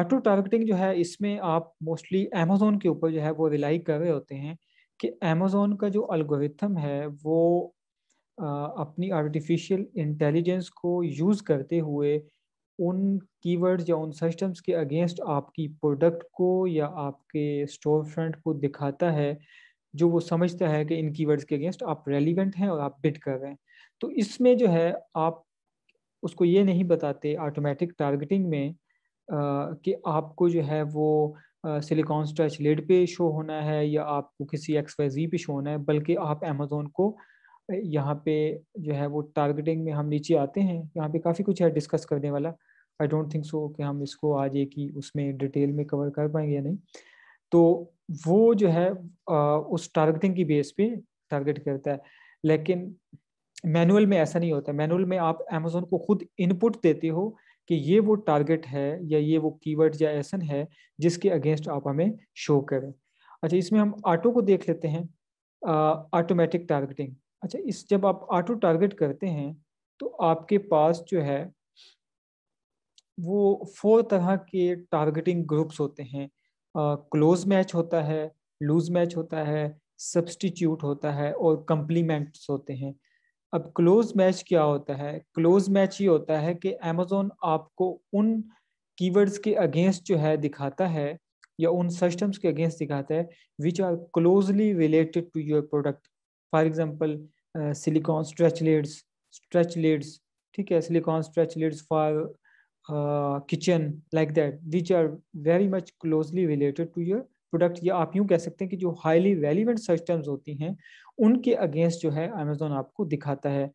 [SPEAKER 1] ऑटो टारगेटिंग जो है इसमें आप मोस्टली अमेजोन के ऊपर जो है वो रिलाई कर रहे होते हैं कि अमेजोन का जो अल्गोरिथम है वो आ, अपनी आर्टिफिशियल इंटेलिजेंस को यूज़ करते हुए उन कीवर्ड्स या उन सिस्टम्स के अगेंस्ट आपकी प्रोडक्ट को या आपके स्टोर फ्रंट को दिखाता है जो वो समझता है कि इन कीवर्ड्स के अगेंस्ट आप रेलिवेंट हैं और आप बिट कर रहे हैं तो इसमें जो है आप उसको ये नहीं बताते ऑटोमेटिक टारगेटिंग में आ, कि आपको जो है वो सिलिकॉन स्ट्रेच लेड पे शो होना है या आपको किसी एक्स वाई जी पे शो होना है बल्कि आप अमेजोन को यहाँ पे जो है वो टारगेटिंग में हम नीचे आते हैं यहाँ पे काफ़ी कुछ है डिस्कस करने वाला आई डोंट थिंक सो कि हम इसको आज एक ही उसमें डिटेल में कवर कर पाएंगे या नहीं तो वो जो है आ, उस टारगेटिंग की बेस पे टारगेट करता है लेकिन मैनुअल में ऐसा नहीं होता मैनुअल में आप अमेजोन को खुद इनपुट देते हो कि ये वो टारगेट है या ये वो कीवर्ड या एसन है जिसके अगेंस्ट आप हमें शो करें अच्छा इसमें हम ऑटो को देख लेते हैं ऑटोमेटिक टारगेटिंग अच्छा इस जब आप ऑटो टारगेट करते हैं तो आपके पास जो है वो फोर तरह के टारगेटिंग ग्रुप्स होते हैं क्लोज मैच होता है लूज मैच होता है सब्सटीट्यूट होता है और कम्प्लीमेंट्स होते हैं अब क्लोज मैच क्या होता है क्लोज मैच ये होता है कि अमेजोन आपको उन कीवर्ड्स के अगेंस्ट जो है दिखाता है या उन सिस्टम्स के अगेंस्ट दिखाता है which are closely related to your product for example silicone stretch lids stretch lids ठीक है silicone stretch lids for kitchen like that which are very much closely related to your product या आप यूँ कह सकते हैं कि जो हाईली रेलिवेंट सर्च टर्म्स होती हैं उनके अगेंस्ट जो है अमेजोन आपको दिखाता है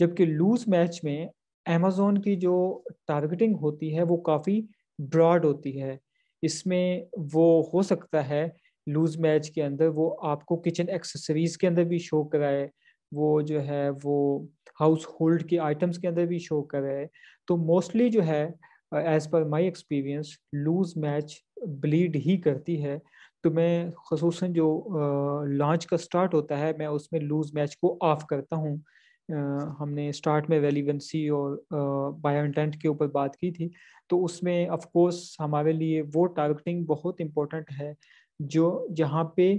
[SPEAKER 1] जबकि लूज मैच में अमेजोन की जो टारगेटिंग होती है वो काफ़ी ब्रॉड होती है इसमें वो हो सकता है लूज मैच के अंदर वो आपको किचन एक्सेसरीज के अंदर भी शो कराए वो जो है वो हाउस होल्ड के आइटम्स के अंदर भी शो कराए तो मोस्टली जो है as per my experience loose match bleed ही करती है तो मैं खसूस जो लॉन्च का स्टार्ट होता है मैं उसमें लूज मैच को ऑफ करता हूँ हमने स्टार्ट में वेलीवेंसी और बायो इंटेंट के ऊपर बात की थी तो उसमें ऑफ कोर्स हमारे लिए वो टारगेटिंग बहुत इम्पोर्टेंट है जो जहाँ पे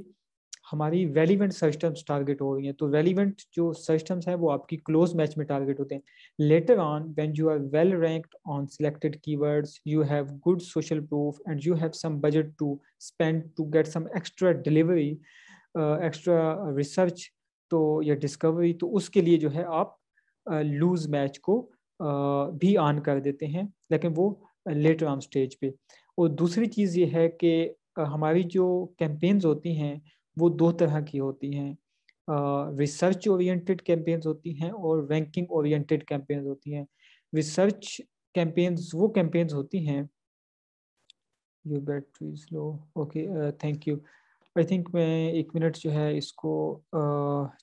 [SPEAKER 1] हमारी वेलिवेंट सिस्टम्स टारगेट हो रही हैं तो वेलिवेंट जो सिस्टम्स हैं वो आपकी क्लोज मैच में टारगेट होते हैं later on when you are well ranked on selected keywords you have good social proof and you have some budget to spend to get some extra delivery extra research तो या discovery तो उसके लिए जो है आप लूज uh, मैच को uh, भी ऑन कर देते हैं लेकिन वो लेटर ऑन स्टेज पे और दूसरी चीज़ ये है कि uh, हमारी जो कैंपेन्स होती हैं वो दो तरह की होती हैं रिसर्च ओरिएंटेड कैंपेन्स होती हैं और रैंकिंग ओरिएंटेड कैंपेन्स होती हैं रिसर्च कैंपेन्स वो कैंपेन्स होती हैं your battery slow okay thank you I think मैं एक मिनट जो है इसको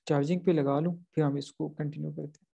[SPEAKER 1] चार्जिंग पे लगा
[SPEAKER 2] लूँ फिर हम इसको कंटिन्यू करते हैं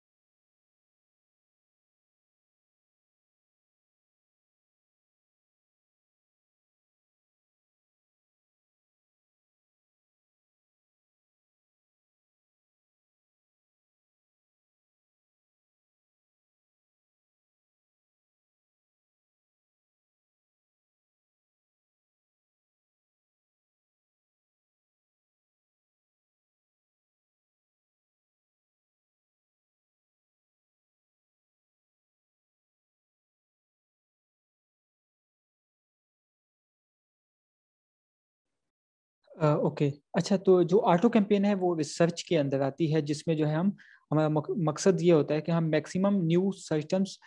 [SPEAKER 2] ओके okay. अच्छा तो जो ऑटो कैंपेन है वो रिसर्च के अंदर आती है जिसमें
[SPEAKER 1] जो है हम हमारा मकसद ये होता है कि हम maximum new search terms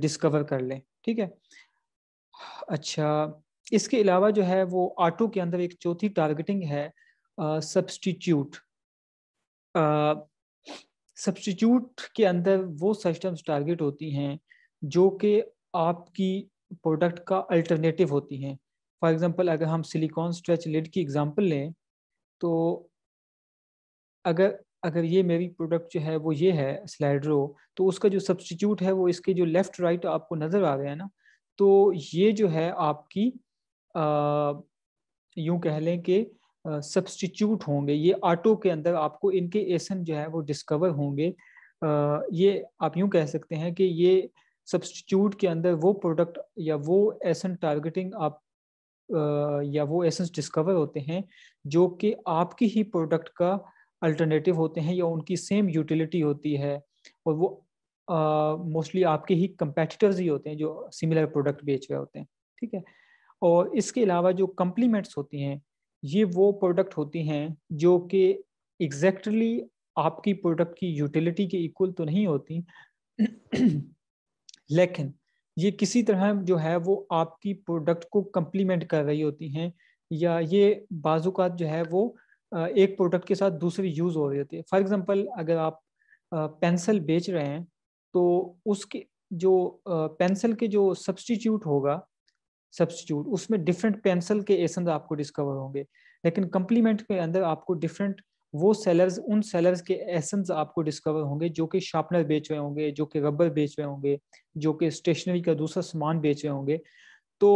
[SPEAKER 1] discover कर लें ठीक है अच्छा इसके अलावा जो है वो ऑटो के अंदर एक चौथी टारगेटिंग है सब्सटीट्यूट सब्सटीट्यूट के अंदर वो सर्च टर्म्स टारगेट होती हैं जो कि आपकी प्रोडक्ट का अल्टरनेटिव होती हैं फॉर एग्जांपल अगर हम सिलिकॉन स्ट्रेच लिड की एग्जांपल लें तो अगर अगर ये मेरी प्रोडक्ट जो है वो ये है स्लाइड्रो तो उसका जो सब्सटीट्यूट है वो इसके जो लेफ़्ट राइट right आपको नज़र आ रहे हैं ना तो ये जो है आपकी यूं कह लें कि सब्सटीट्यूट होंगे ये ऑटो के अंदर आपको इनके एसन जो है वो डिस्कवर होंगे आ, ये आप यूं कह सकते हैं कि ये सब्सटीट्यूट के अंदर वो प्रोडक्ट या वो एसन टारगेटिंग आप या वो एसेंस डिस्कवर होते हैं जो कि आपकी ही प्रोडक्ट का अल्टरनेटिव होते हैं या उनकी सेम यूटिलिटी होती है और वो मोस्टली uh, आपके ही कंपेटिटर्स ही होते हैं जो सिमिलर प्रोडक्ट बेच रहे होते हैं ठीक है और इसके अलावा जो कम्प्लीमेंट्स होती हैं ये वो प्रोडक्ट होती हैं जो कि एग्जैक्टली exactly आपकी प्रोडक्ट की यूटिलिटी के इक्वल तो नहीं होती लेकिन ये किसी तरह जो है वो आपकी प्रोडक्ट को कम्प्लीमेंट कर रही होती हैं या ये बाजूका जो है वो एक प्रोडक्ट के साथ दूसरी यूज़ हो रही होती है फॉर एग्जांपल अगर आप पेंसिल बेच रहे हैं तो उसके जो पेंसिल के जो सब्सटीट्यूट होगा सब्सटीट्यूट उसमें डिफरेंट पेंसिल के एसन आपको डिस्कवर होंगे लेकिन कम्प्लीमेंट के अंदर आपको डिफरेंट वो सेलर्स उन सेलर्स के एसेंस आपको डिस्कवर होंगे जो कि शार्पनर बेच रहे होंगे जो कि रबर बेच रहे होंगे जो कि स्टेशनरी का दूसरा सामान बेच रहे होंगे तो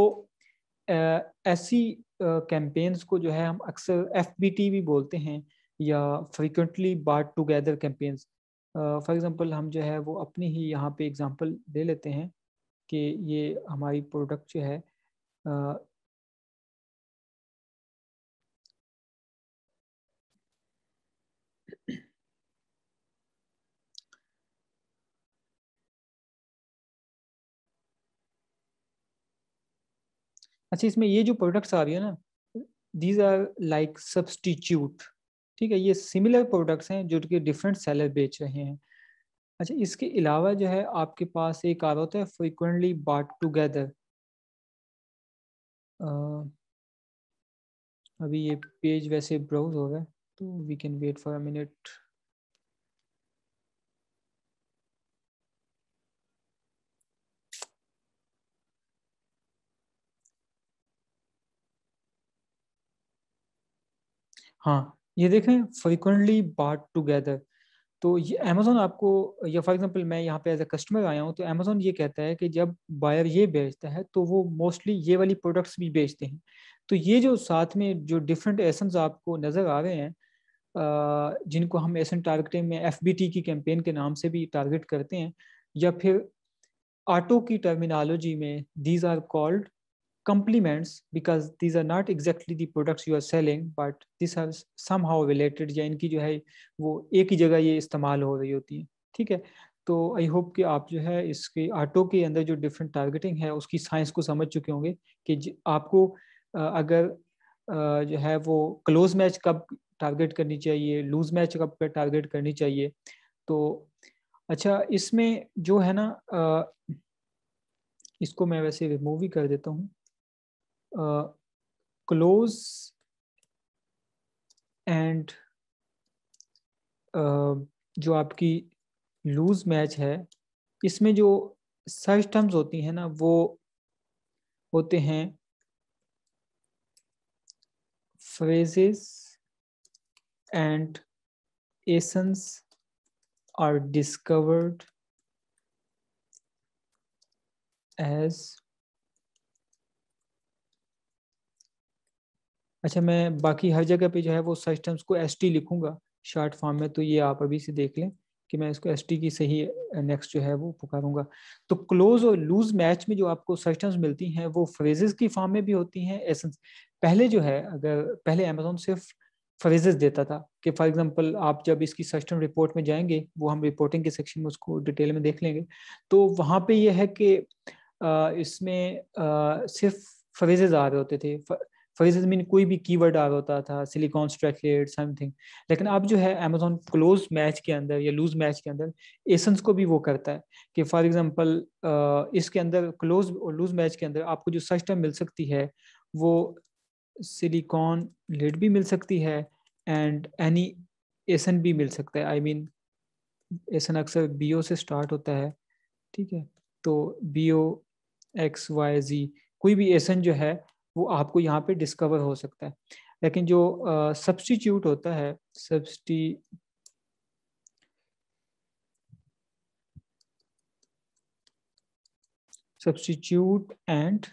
[SPEAKER 1] ऐसी कैंपेन्स को जो है हम अक्सर एफ भी बोलते हैं या फ्रिक्वेंटली बाट टुगेदर कैंपेन्स फॉर एग्जांपल हम जो है वो अपनी ही यहाँ पे एग्जांपल ले लेते हैं
[SPEAKER 2] कि ये हमारी प्रोडक्ट जो है अच्छा इसमें ये जो प्रोडक्ट्स आ रही है ना
[SPEAKER 1] दीज आर लाइक सब्सटीट्यूट ठीक है ये सिमिलर प्रोडक्ट्स हैं जो कि डिफरेंट सेलर बेच रहे हैं अच्छा इसके अलावा जो है आपके पास एक आ रहा होता है फ्रिक्वेंटली बाट टूगेदर अभी ये पेज वैसे ब्राउज हो रहा है तो we can wait for a minute हाँ ये देखें फ्रिक्वेंटली बाट टुगेदर तो ये अमेजोन आपको या फॉर एग्जांपल मैं यहाँ पे एज ए कस्टमर आया हूँ तो अमेजोन ये कहता है कि जब बायर ये बेचता है तो वो मोस्टली ये वाली प्रोडक्ट्स भी बेचते हैं तो ये जो साथ में जो डिफरेंट एसन आपको नज़र आ रहे हैं जिनको हम एसन टारगेटिंग में एफ की कैंपेन के नाम से भी टारगेट करते हैं या फिर आटो की टर्मिनोलॉजी में these are called complements because these are not exactly the you are selling but this this has somehow related या इनकी जो है वो एक ही जगह ये इस्तेमाल हो रही होती है ठीक है तो आई होप कि आप जो है इसके आटो के अंदर जो डिफरेंट टारगेटिंग है उसकी साइंस को समझ चुके होंगे कि आपको अगर जो है वो क्लोज मैच कब टारगेट करनी चाहिए लूज मैच कब पर टारगेट करनी चाहिए तो अच्छा इसमें जो है ना इसको मैं वैसे रिमूव ही कर देता हूँ close and जो आपकी लूज मैच है इसमें जो सर्च टर्म्स होती हैं ना वो होते हैं phrases and ASINs are discovered as अच्छा मैं बाकी हर जगह पे जो है वो सर्च टर्म्स को एस टी लिखूंगा शॉर्ट फॉर्म में तो ये आप अभी से देख लें कि मैं इसको एस टी की सही नेक्स्ट जो है वो पुकारूंगा तो क्लोज और लूज मैच में जो आपको सर्च टर्म्स मिलती हैं वो फ्रेजेस की फॉर्म में भी होती हैं एसेंस पहले जो है अगर पहले अमेजोन सिर्फ फ्रेजेस देता था कि फॉर एग्जांपल आप जब इसकी सर्च टर्म रिपोर्ट में जाएंगे वो हम रिपोर्टिंग के सेक्शन में उसको डिटेल में देख लेंगे तो वहाँ पे ये है कि इसमें सिर्फ फ्रेजेज आ रहे होते थे फॉर मीन कोई भी कीवर्ड आ रहा होता था सिलिकॉन स्ट्रेटलेट समथिंग लेकिन अब जो है अमेजोन क्लोज मैच के अंदर या लूज मैच के अंदर एसेंस को भी वो करता है कि फॉर एग्जांपल इसके अंदर क्लोज और लूज मैच के अंदर आपको जो सर्च टर्म मिल सकती है वो सिलिकॉन लेट भी मिल सकती है एंड एनी एसन भी मिल सकता है आई मीन एसन अक्सर बी से स्टार्ट होता है ठीक है तो B O X Y G कोई भी एसन जो है वो आपको यहाँ पे डिस्कवर हो सकता है लेकिन जो सब्सटीट्यूट uh, होता है सब्सटी सब्सटीट्यूट एंड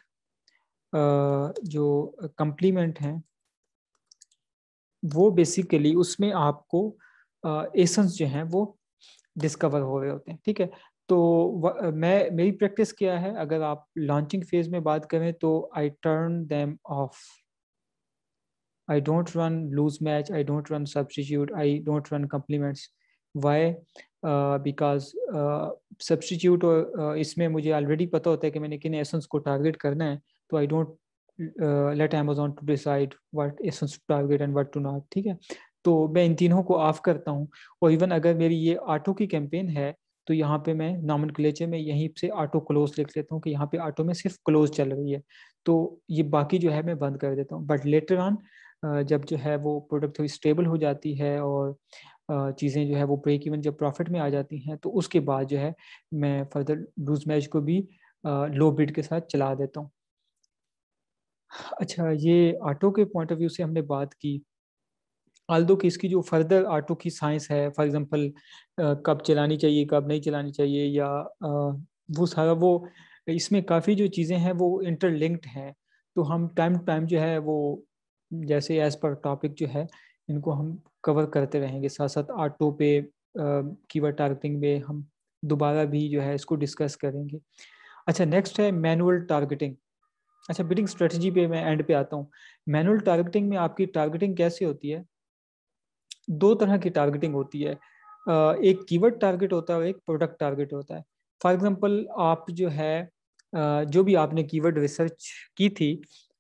[SPEAKER 1] जो कंप्लीमेंट हैं वो बेसिकली उसमें आपको एसेंस uh, जो हैं वो डिस्कवर हो रहे होते हैं ठीक है तो मैं मेरी प्रैक्टिस क्या है अगर आप लॉन्चिंग फेज में बात करें तो I turn them off I don't run loose match I don't run substitute I don't run complements why because substitute और इसमें मुझे ऑलरेडी पता होता है कि मैंने किन एसेंस को टारगेट करना है तो I don't let Amazon to decide what ASINs to target and what to not ठीक है तो मैं इन तीनों को ऑफ करता हूँ और इवन अगर मेरी ये ऑटो की कैंपेन है तो यहाँ पे मैं क्लेचर में यहीं से ऑटो क्लोज लिख लेता हूँ कि यहाँ पे ऑटो में सिर्फ क्लोज चल रही है तो ये बाकी जो है मैं बंद कर देता हूँ बट लेटर ऑन जब जो है वो प्रोडक्ट थोड़ी स्टेबल हो जाती है और चीज़ें जो है वो ब्रेक इवन जब प्रॉफिट में आ जाती हैं तो उसके बाद जो है मैं फर्दर लूज मैच को भी लो बिड के साथ चला देता हूँ अच्छा ये ऑटो के पॉइंट ऑफ व्यू से हमने बात की आल्दो कि इसकी जो फर्दर ऑटो की साइंस है फॉर एग्जांपल कब चलानी चाहिए कब नहीं चलानी चाहिए या वो सारा वो इसमें काफ़ी जो चीज़ें हैं वो इंटरलिंक्ड हैं तो हम टाइम टू टाइम जो है वो जैसे एज पर टॉपिक जो है इनको हम कवर करते रहेंगे साथ साथ ऑटो पे कीवर टारगेटिंग पे हम दोबारा भी जो है इसको डिस्कस करेंगे अच्छा नेक्स्ट है मैनुअल टारगेटिंग अच्छा बिडिंग स्ट्रेटजी पे मैं एंड पे आता हूँ मैनुअल टारगेटिंग में आपकी टारगेटिंग कैसे होती है दो तरह की टारगेटिंग होती है एक कीवर्ड टारगेट होता है और एक प्रोडक्ट टारगेट होता है फॉर एग्जांपल आप जो है जो भी आपने कीवर्ड रिसर्च की थी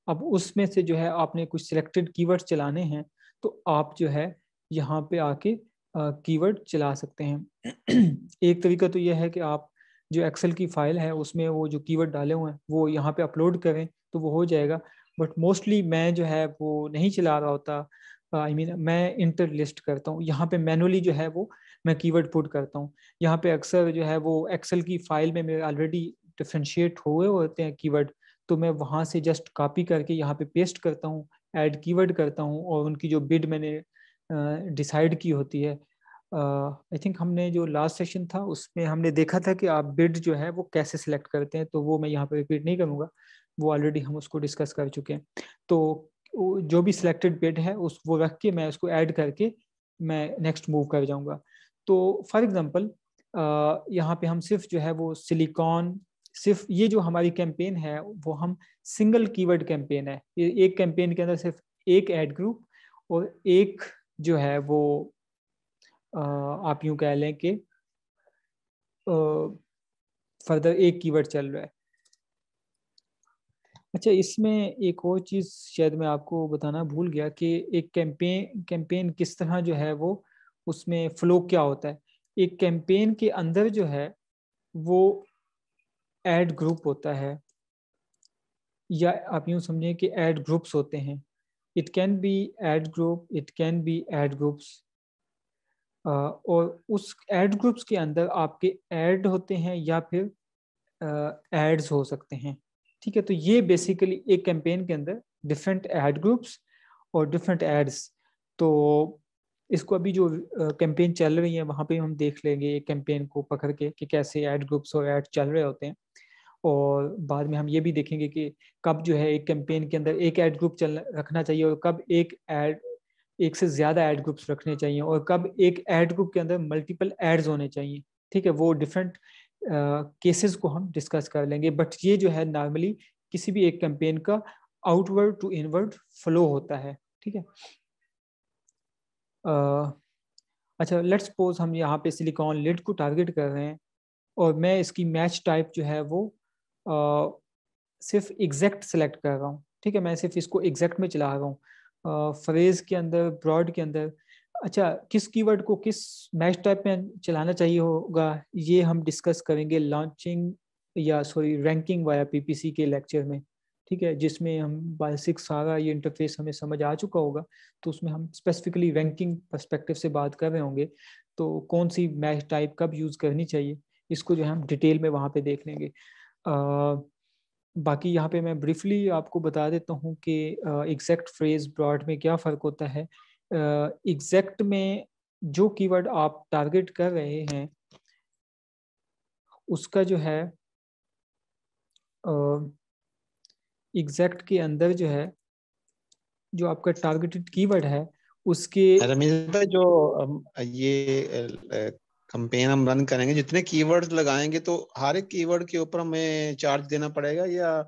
[SPEAKER 1] अब उसमें से जो है आपने कुछ सिलेक्टेड कीवर्ड चलाने हैं तो आप जो है यहाँ पे आके कीवर्ड चला सकते हैं एक तरीका तो यह है कि आप जो एक्सेल की फाइल है उसमें वो जो कीवर्ड डाले हुए हैं वो यहाँ पे अपलोड करें तो वो हो जाएगा बट मोस्टली मैं जो है वो नहीं चला रहा होता आई मीन मैं इंटर लिस्ट करता हूँ यहाँ पे मैनुअली जो है वो मैं कीवर्ड पुट करता हूँ यहाँ पे अक्सर जो है वो एक्सेल की फाइल में मेरे ऑलरेडी डिफ्रेंशिएट हुए होते हैं कीवर्ड तो मैं वहाँ से जस्ट कॉपी करके यहाँ पे पेस्ट करता हूँ ऐड कीवर्ड करता हूँ और उनकी जो बिड मैंने डिसाइड uh, की होती है आई uh, थिंक हमने जो लास्ट सेशन था उसमें हमने देखा था कि आप बिड जो है वो कैसे सिलेक्ट करते हैं तो वो मैं यहाँ पर रिपीट नहीं करूँगा वो ऑलरेडी हम उसको डिस्कस कर चुके हैं तो जो भी सिलेक्टेड बिड है उस वो रख के मैं उसको ऐड करके मैं नेक्स्ट मूव कर जाऊँगा तो फॉर एग्ज़ाम्पल यहाँ पे हम सिर्फ जो है वो सिलिकॉन सिर्फ ये जो हमारी कैंपेन है वो हम सिंगल कीवर्ड कैंपेन है ये एक कैंपेन के अंदर सिर्फ एक एड ग्रुप और एक जो है वो आप यूं कह लें कि फर्दर एक कीवर्ड चल रहा है अच्छा इसमें एक और चीज़ शायद मैं आपको बताना भूल गया कि एक कैंपेन कैंपेन किस तरह जो है वो उसमें फ्लो क्या होता है एक कैंपेन के अंदर जो है वो एड ग्रुप होता है या आप यूँ समझें कि एड ग्रुप्स होते हैं it can be ad group it can be ad groups और उस एड ग्रुप्स के अंदर आपके एड होते हैं या फिर एड्स हो सकते हैं ठीक है तो ये बेसिकली एक कैंपेन के अंदर डिफरेंट एड ग्रुप्स और डिफरेंट एड्स तो इसको अभी जो कैंपेन चल रही है वहाँ पे हम देख लेंगे एक कैंपेन को पकड़ के कि कैसे एड ग्रुप्स और ऐड चल रहे होते हैं और बाद में हम ये भी देखेंगे कि कब जो है एक कैंपेन के अंदर एक एड ग्रुप चल रखना चाहिए और कब एक एड एक से ज़्यादा एड ग्रुप्स रखने चाहिए और कब एक एड ग्रुप के अंदर मल्टीपल एड्स होने चाहिए ठीक है वो डिफरेंट केसेस को हम डिस्कस कर लेंगे बट ये जो है नॉर्मली किसी भी एक कैंपेन का आउटवर्ड टू इनवर्ड फ्लो होता है ठीक है अच्छा लेट्स सपोज हम यहाँ पे सिलिकॉन लिड को टारगेट कर रहे हैं और मैं इसकी मैच टाइप जो है वो uh, सिर्फ एग्जैक्ट सेलेक्ट कर रहा हूँ ठीक है मैं सिर्फ इसको एग्जैक्ट में चला रहा हूँ फ्रेज के अंदर ब्रॉड के अंदर अच्छा किस कीवर्ड को किस मैच टाइप में चलाना चाहिए होगा ये हम डिस्कस करेंगे लॉन्चिंग या सॉरी रैंकिंग वाया पीपीसी के लेक्चर में ठीक है जिसमें हम बायसिक सारा ये इंटरफेस हमें समझ आ चुका होगा तो उसमें हम स्पेसिफिकली रैंकिंग परस्पेक्टिव से बात कर रहे होंगे तो कौन सी मैच टाइप कब यूज़ करनी चाहिए इसको जो है हम डिटेल में वहाँ पर देख लेंगे आ, बाकी यहाँ पे मैं ब्रीफली आपको बता देता हूँ कि एग्जैक्ट फ्रेज ब्रॉड में क्या फ़र्क होता है एग्जैक्ट में जो कीवर्ड आप टारगेट कर रहे हैं उसका जो है एग्जैक्ट के अंदर जो है जो आपका टारगेटेड कीवर्ड है उसके
[SPEAKER 4] रमेश जो ये कंपेन हम रन करेंगे जितने कीवर्ड्स लगाएंगे तो हर एक कीवर्ड के ऊपर हमें चार्ज देना पड़ेगा या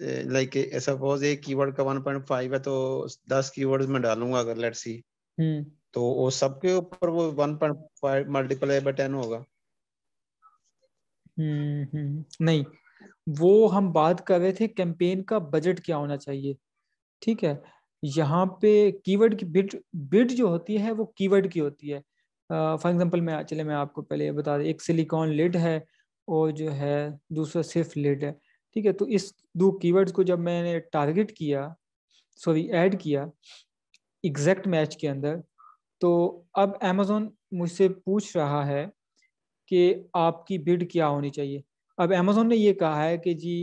[SPEAKER 4] लाइक सपोज एक कीवर्ड का 1.5 है तो 10 कीवर्ड्स में डालूंगा अगर लेट्स
[SPEAKER 2] हम्म। सी
[SPEAKER 4] तो वो सबके ऊपर वो 1.5 मल्टीप्लाई बाय 10 होगा
[SPEAKER 1] हम्म, हम्म नहीं वो हम बात कर रहे थे कैंपेन का बजट क्या होना चाहिए ठीक है यहाँ पे कीवर्ड की बिड बिड जो होती है वो कीवर्ड की होती है फॉर uh, एग्जांपल मैं चले मैं आपको पहले ये बता दें एक सिलिकॉन लिड है और जो है दूसरा सिर्फ लिड है ठीक है तो इस दो कीवर्ड्स को जब मैंने टारगेट किया सॉरी ऐड किया एग्जैक्ट मैच के अंदर तो अब अमेजोन मुझसे पूछ रहा है कि आपकी बिड क्या होनी चाहिए अब अमेजोन ने ये कहा है कि जी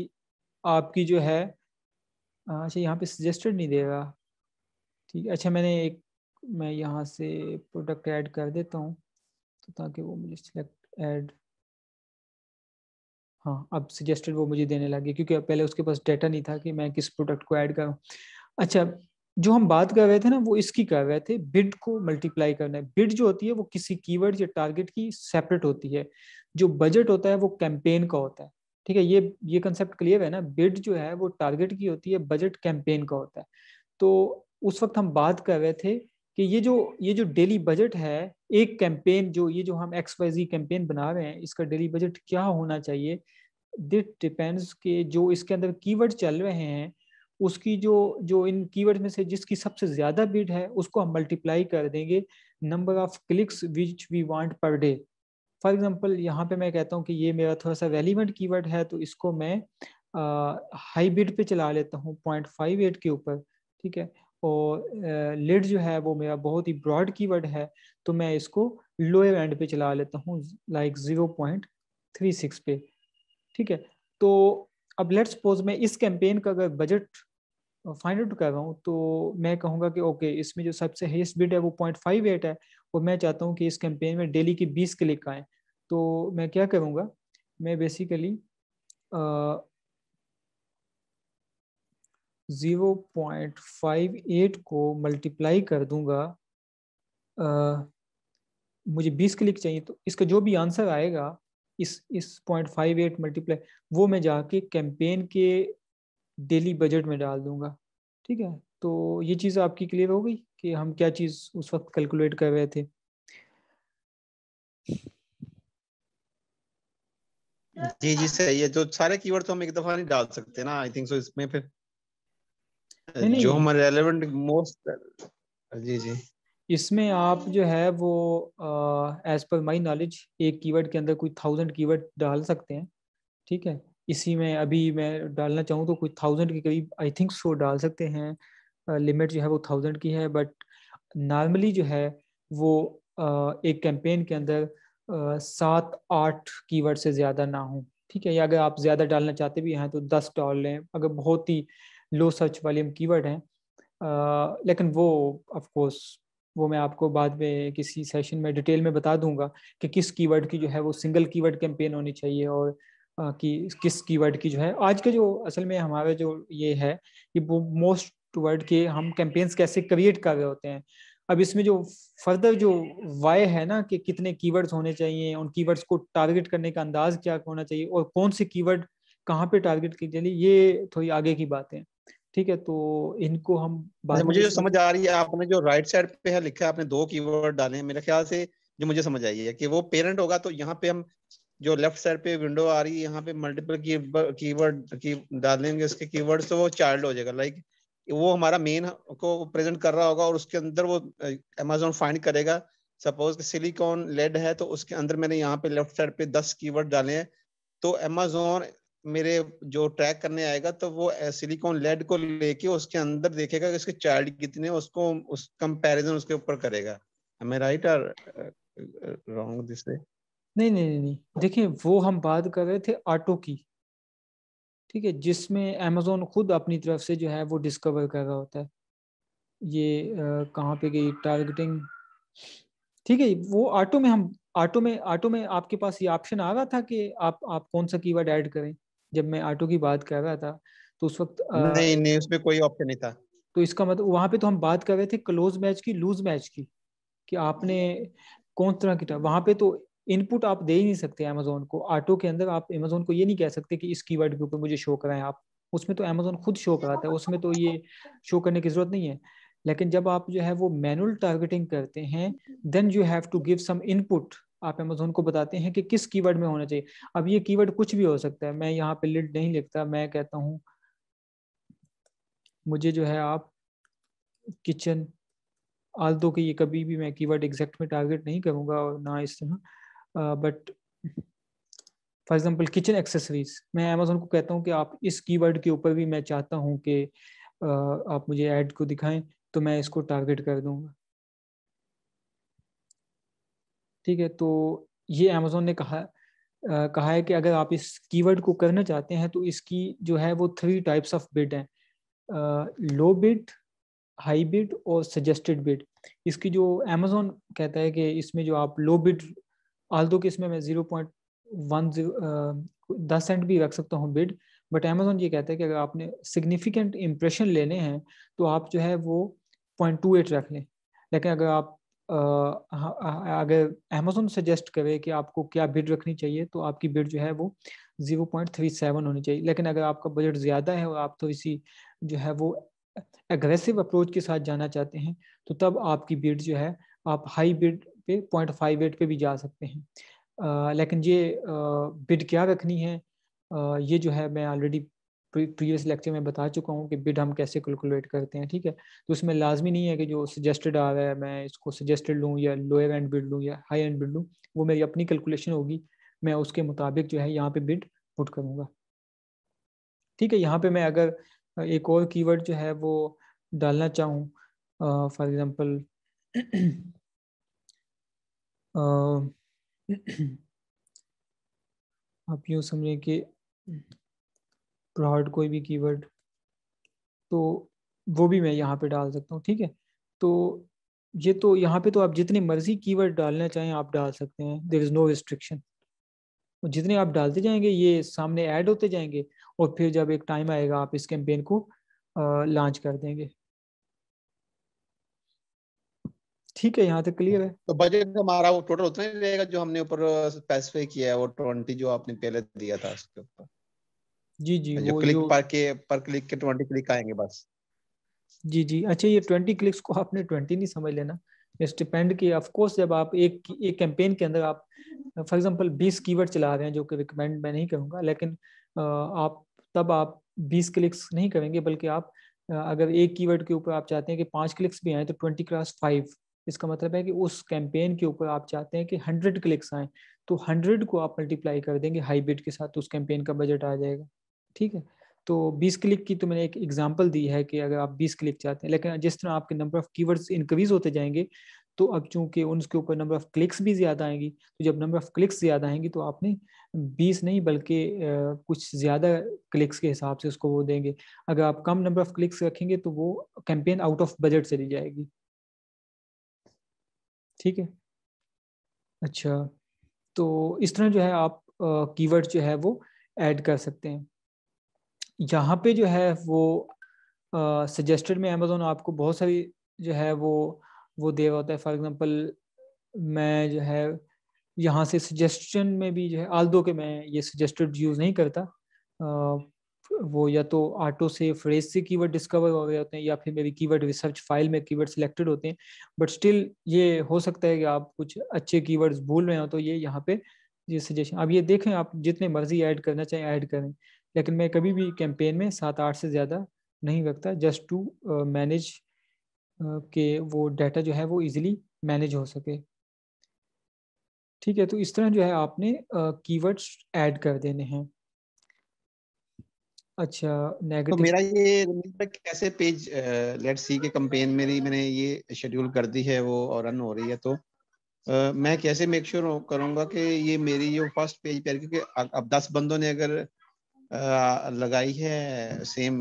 [SPEAKER 1] आपकी जो है अच्छा यहाँ पे सजेस्टेड नहीं देगा ठीक है अच्छा मैंने एक मैं यहाँ से प्रोडक्ट ऐड कर देता हूँ तो ताकि वो मुझे सिलेक्ट ऐड हाँ अब सजेस्टेड वो मुझे देने लगे क्योंकि पहले उसके पास डाटा नहीं था कि मैं किस प्रोडक्ट को ऐड करूँ अच्छा जो हम बात कर रहे थे ना वो इसकी कर रहे थे बिड को मल्टीप्लाई करना है बिड जो होती है वो किसी कीवर्ड या टारगेट की सेपरेट होती है जो बजट होता है वो कैंपेन का होता है ठीक है ये ये कंसेप्ट क्लियर है ना बिड जो है वो टारगेट की होती है बजट कैंपेन का होता है तो उस वक्त हम बात कर रहे थे कि ये जो ये जो डेली बजट है एक कैंपेन जो ये जो हम एक्स वाई जी कैंपेन बना रहे हैं इसका डेली बजट क्या होना चाहिए दिट डिपेंड्स के जो इसके अंदर कीवर्ड चल रहे हैं उसकी जो जो इन कीवर्ड में से जिसकी सबसे ज़्यादा बिड है उसको हम मल्टीप्लाई कर देंगे number of clicks which we want per day for example यहाँ पे मैं कहता हूँ कि ये मेरा थोड़ा सा रेलिवेंट कीवर्ड है तो इसको मैं हाई बिड पे चला लेता हूँ पॉइंट फाइव एट के ऊपर ठीक है और लिड जो है वो मेरा बहुत ही ब्रॉड कीवर्ड है तो मैं इसको लोअर एंड पे चला लेता हूँ like zero point three six पे ठीक है तो अब लेट्स सपोज मैं इस कैंपेन का अगर बजट फाइंड आउट कर रहा हूँ तो मैं कहूँगा कि ओके इसमें जो सबसे हाइस्ट बिड है वो पॉइंट फाइव एट है और मैं चाहता हूँ कि इस कैंपेन में डेली के बीस क्लिक आएँ तो मैं क्या करूँगा मैं बेसिकली 0.58 को मल्टीप्लाई कर दूंगा आ, मुझे 20 क्लिक चाहिए तो इसका जो भी आंसर आएगा इस इस पॉइंट फाइव एट मल्टीप्लाई वो मैं जाके कैंपेन के डेली बजट में डाल दूंगा ठीक है तो ये चीज़ आपकी क्लियर हो गई कि हम क्या चीज़ उस वक्त कैलकुलेट कर रहे थे
[SPEAKER 4] जी जी सही है जो सारे कीवर्ड तो हम एक दफा नहीं डाल सकते ना आई थिंक सो इसमें फिर जो हमारे रेलेवेंट मोस्ट जी जी
[SPEAKER 1] इसमें आप जो है वो एज पर माई नॉलेज एक कीवर्ड के अंदर कोई थाउजेंड कीवर्ड डाल सकते हैं ठीक है इसी में अभी मैं डालना चाहूँ तो कोई थाउजेंड के करीब आई थिंक सो डाल सकते हैं लिमिट uh, जो है वो थाउजेंड की है बट नॉर्मली जो है वो uh, एक कैंपेन के अंदर सात आठ कीवर्ड से ज़्यादा ना हो ठीक है या अगर आप ज़्यादा डालना चाहते भी हैं तो दस डाल लें अगर बहुत ही uh, low search volume keyword हैं लेकिन वो ऑफकोर्स वो मैं आपको बाद में किसी सेशन में डिटेल में बता दूंगा कि किस कीवर्ड की जो है वो सिंगल कीवर्ड कैंपेन होनी चाहिए और कि किस कीवर्ड की जो है आज के जो असल में हमारा जो ये है कि वो मोस्ट वर्ड के हम कैंपेन्स कैसे क्रिएट कर रहे होते हैं अब इसमें जो फर्दर जो वाई है ना कि कितने कीवर्ड्स होने चाहिए उन कीवर्ड्स को टारगेट करने का अंदाज क्या होना चाहिए और कौन से कीवर्ड कहाँ पे टारगेट की जाए ये थोड़ी आगे की बात है ठीक है तो इनको हम अच्छा, मुझे जो समझ आ
[SPEAKER 4] रही है आपने जो राइट साइड पे है लिखा है आपने दो कीवर्ड डाले हैं मेरे ख्याल से जो मुझे समझ आई है कि वो पेरेंट होगा तो यहाँ पे हम जो लेफ्ट साइड पे विंडो आ रही है यहाँ पे मल्टीपल कीवर्ड की डालेंगे उसके कीवर्ड तो वो चाइल्ड हो जाएगा लाइक वो हमारा मेन को प्रेजेंट कर रहा होगा और उसके अंदर वो अमेजोन फाइंड करेगा सपोज सिलिकॉन लेड है तो उसके अंदर मैंने यहाँ पे लेफ्ट साइड पे दस कीवर्ड डाले हैं तो अमेजोन मेरे जो ट्रैक करने आएगा तो वो सिलिकॉन लेड को लेके उसके अंदर देखेगा कि इसके चार्ज कितने उसको उस कंपैरिजन उसके ऊपर करेगा हमें राइट और रॉन्ग दिस वे
[SPEAKER 1] नहीं नहीं नहीं देखिए वो हम बात कर रहे थे ऑटो की ठीक है जिसमें अमेजोन खुद अपनी तरफ से जो है वो डिस्कवर कर रहा होता है ये कहाँ पे गई टारगेटिंग ठीक है वो ऑटो में हम ऑटो में ऑटो में आपके पास ये ऑप्शन आ रहा था कि आप आप कौन सा कीवर्ड ऐड करें जब मैं ऑटो की बात कर रहा था तो उस वक्त नहीं नहीं उसमें कोई ऑप्शन नहीं था तो इसका मतलब वहां पे तो हम बात कर रहे थे क्लोज मैच की लूज मैच की कि आपने कौन तरह की वहां पे तो इनपुट आप दे ही नहीं सकते अमेजोन को ऑटो के अंदर आप अमेजोन को ये नहीं कह सकते कि इस कीवर्ड के ऊपर मुझे शो कराएं आप उसमें तो अमेजोन खुद शो कराता है उसमें तो ये शो करने की जरूरत नहीं है लेकिन जब आप जो है वो मैनुअल टारगेटिंग करते हैं then you have to give some input आप अमेजोन को बताते हैं कि किस कीवर्ड में होना चाहिए अब ये कीवर्ड कुछ भी हो सकता है मैं यहाँ पे लिड नहीं लिखता मैं कहता हूँ मुझे जो है आप किचन आल दो कि ये कभी भी मैं कीवर्ड एग्जैक्ट में टारगेट नहीं करूँगा और ना इस तरह but for example kitchen accessories मैं अमेजोन को कहता हूँ कि आप इस कीवर्ड के ऊपर भी मैं चाहता हूँ कि आप मुझे ऐड को दिखाएं तो मैं इसको टारगेट कर दूंगा ठीक है तो ये अमेजोन ने कहा आ, कहा है कि अगर आप इस कीवर्ड को करना चाहते हैं तो इसकी जो है वो थ्री टाइप्स ऑफ बिड हैं लो बिड हाई बिड और सजेस्टेड बिड इसकी जो अमेजोन कहता है कि इसमें जो आप लो बिड आल दो कि इसमें मैं जीरो पॉइंट वन जीरो दस सेंट भी रख सकता हूँ बिड बट अमेजोन ये कहता है कि अगर आपने सिग्निफिकेंट इम्प्रेशन लेने हैं तो आप जो है वो पॉइंट टू एट रख लें लेकिन अगर आप अगर अमेजोन सजेस्ट करे कि आपको क्या बिड रखनी चाहिए तो आपकी बिड जो है वो जीरो पॉइंट थ्री सेवन होनी चाहिए लेकिन अगर आपका बजट ज़्यादा है और आप तो इसी जो है वो एग्रेसिव अप्रोच के साथ जाना चाहते हैं तो तब आपकी बिड जो है आप हाई बिड पे पॉइंट फाइव एट पे भी जा सकते हैं आ, लेकिन ये बिड क्या रखनी है आ, ये जो है मैं ऑलरेडी प्रीवियस लेक्चर में बता चुका हूँ कि बिड हम कैसे कैलकुलेट करते हैं ठीक है तो उसमें लाजमी नहीं है कि जो सजेस्टेड आ रहा है मैं इसको सजेस्टेड लूँ या लोअर एंड बिड लूँ या हाई एंड बिड लूँ वो मेरी अपनी कैलकुलेशन होगी मैं उसके मुताबिक जो है यहाँ पे बिड पुट करूँगा ठीक है यहाँ पे मैं अगर एक और कीवर्ड जो है वो डालना चाहूँ फॉर एग्ज़ाम्पल आप यूँ समझें कि ब्रॉड कोई भी कीवर्ड तो वो भी मैं यहाँ पे डाल सकता हूँ ठीक है तो ये तो यहाँ पे तो आप जितने मर्जी कीवर्ड डालना चाहें आप डाल सकते हैं देर इज़ नो रिस्ट्रिक्शन जितने आप डालते जाएंगे ये सामने ऐड होते जाएंगे और फिर जब एक टाइम आएगा आप इस कैंपेन को लॉन्च कर देंगे ठीक है यहाँ तक क्लियर है
[SPEAKER 4] तो बजट हमारा वो टोटल उतना ही रहेगा जो हमने ऊपर स्पेसिफाई किया है वो ट्वेंटी जो आपने पहले दिया था उसके ऊपर जी जी जो क्लिक जो... पर के पर क्लिक के ट्वेंटी क्लिक आएंगे बस
[SPEAKER 1] जी जी अच्छा ये ट्वेंटी क्लिक्स को आपने ट्वेंटी नहीं समझ लेना इट्स डिपेंड कि ऑफ कोर्स जब आप एक एक कैंपेन के अंदर आप फॉर एग्जांपल 20 कीवर्ड चला रहे हैं जो कि रिकमेंड मैं नहीं करूंगा लेकिन आप तब आप 20 क्लिक्स नहीं करेंगे बल्कि आप अगर एक कीवर्ड के ऊपर आप चाहते हैं कि पाँच क्लिक्स भी आए तो ट्वेंटी क्लास फाइव इसका मतलब है कि उस कैंपेन के ऊपर आप चाहते हैं कि हंड्रेड क्लिक्स आए तो हंड्रेड को आप मल्टीप्लाई कर देंगे हाईब्रिड के साथ तो उस कैंपेन का बजट आ जाएगा ठीक है तो 20 क्लिक की तो मैंने एक एग्जांपल दी है कि अगर आप 20 क्लिक चाहते हैं लेकिन जिस तरह आपके नंबर ऑफ कीवर्ड्स इंक्रीज होते जाएंगे तो अब चूंकि उनके ऊपर नंबर ऑफ क्लिक्स भी ज़्यादा आएंगी तो जब नंबर ऑफ क्लिक्स ज़्यादा आएंगी तो आपने 20 नहीं बल्कि कुछ ज़्यादा क्लिक्स के हिसाब से उसको वो देंगे अगर आप कम नंबर ऑफ क्लिक्स रखेंगे तो वो कैंपेन आउट ऑफ बजट चली जाएगी ठीक है अच्छा तो इस तरह जो है आप कीवर्ड जो है वो ऐड कर सकते हैं यहाँ पे जो है वो सजेस्टेड uh, में अमेजोन आपको बहुत सारी जो है वो वो दे होता है फॉर एग्जांपल मैं जो है यहाँ से सजेशन में भी जो है आल दो के मैं ये सजेस्टेड यूज़ नहीं करता uh, वो या तो ऑटो से फ्रेज से कीवर्ड डिस्कवर हो गए होते हैं या फिर मेरी कीवर्ड रिसर्च फाइल में कीवर्ड सिलेक्टेड होते हैं बट स्टिल ये हो सकता है कि आप कुछ अच्छे कीवर्ड्स भूल रहे हो तो ये यहाँ पे ये सजेशन अब ये देखें आप जितने मर्जी ऐड करना चाहें ऐड करें लेकिन मैं कभी भी कैंपेन में सात आठ से ज़्यादा नहीं रखता जस्ट टू मैनेज के वो डाटा जो है वो इजीली मैनेज हो सके ठीक है तो इस तरह जो है आपने कीवर्ड्स uh, ऐड कर देने हैं अच्छा नेगेटिव तो मेरा
[SPEAKER 4] ये कैसे पेज लेट्स सी के कैंपेन मेरी मैंने ये शेड्यूल कर दी है वो और रन हो रही है तो uh, मैं कैसे मेक श्योर sure करूंगा कि ये मेरी जो फर्स्ट पेज पर क्योंकि अब दस बंदों ने अगर लगाई है सेम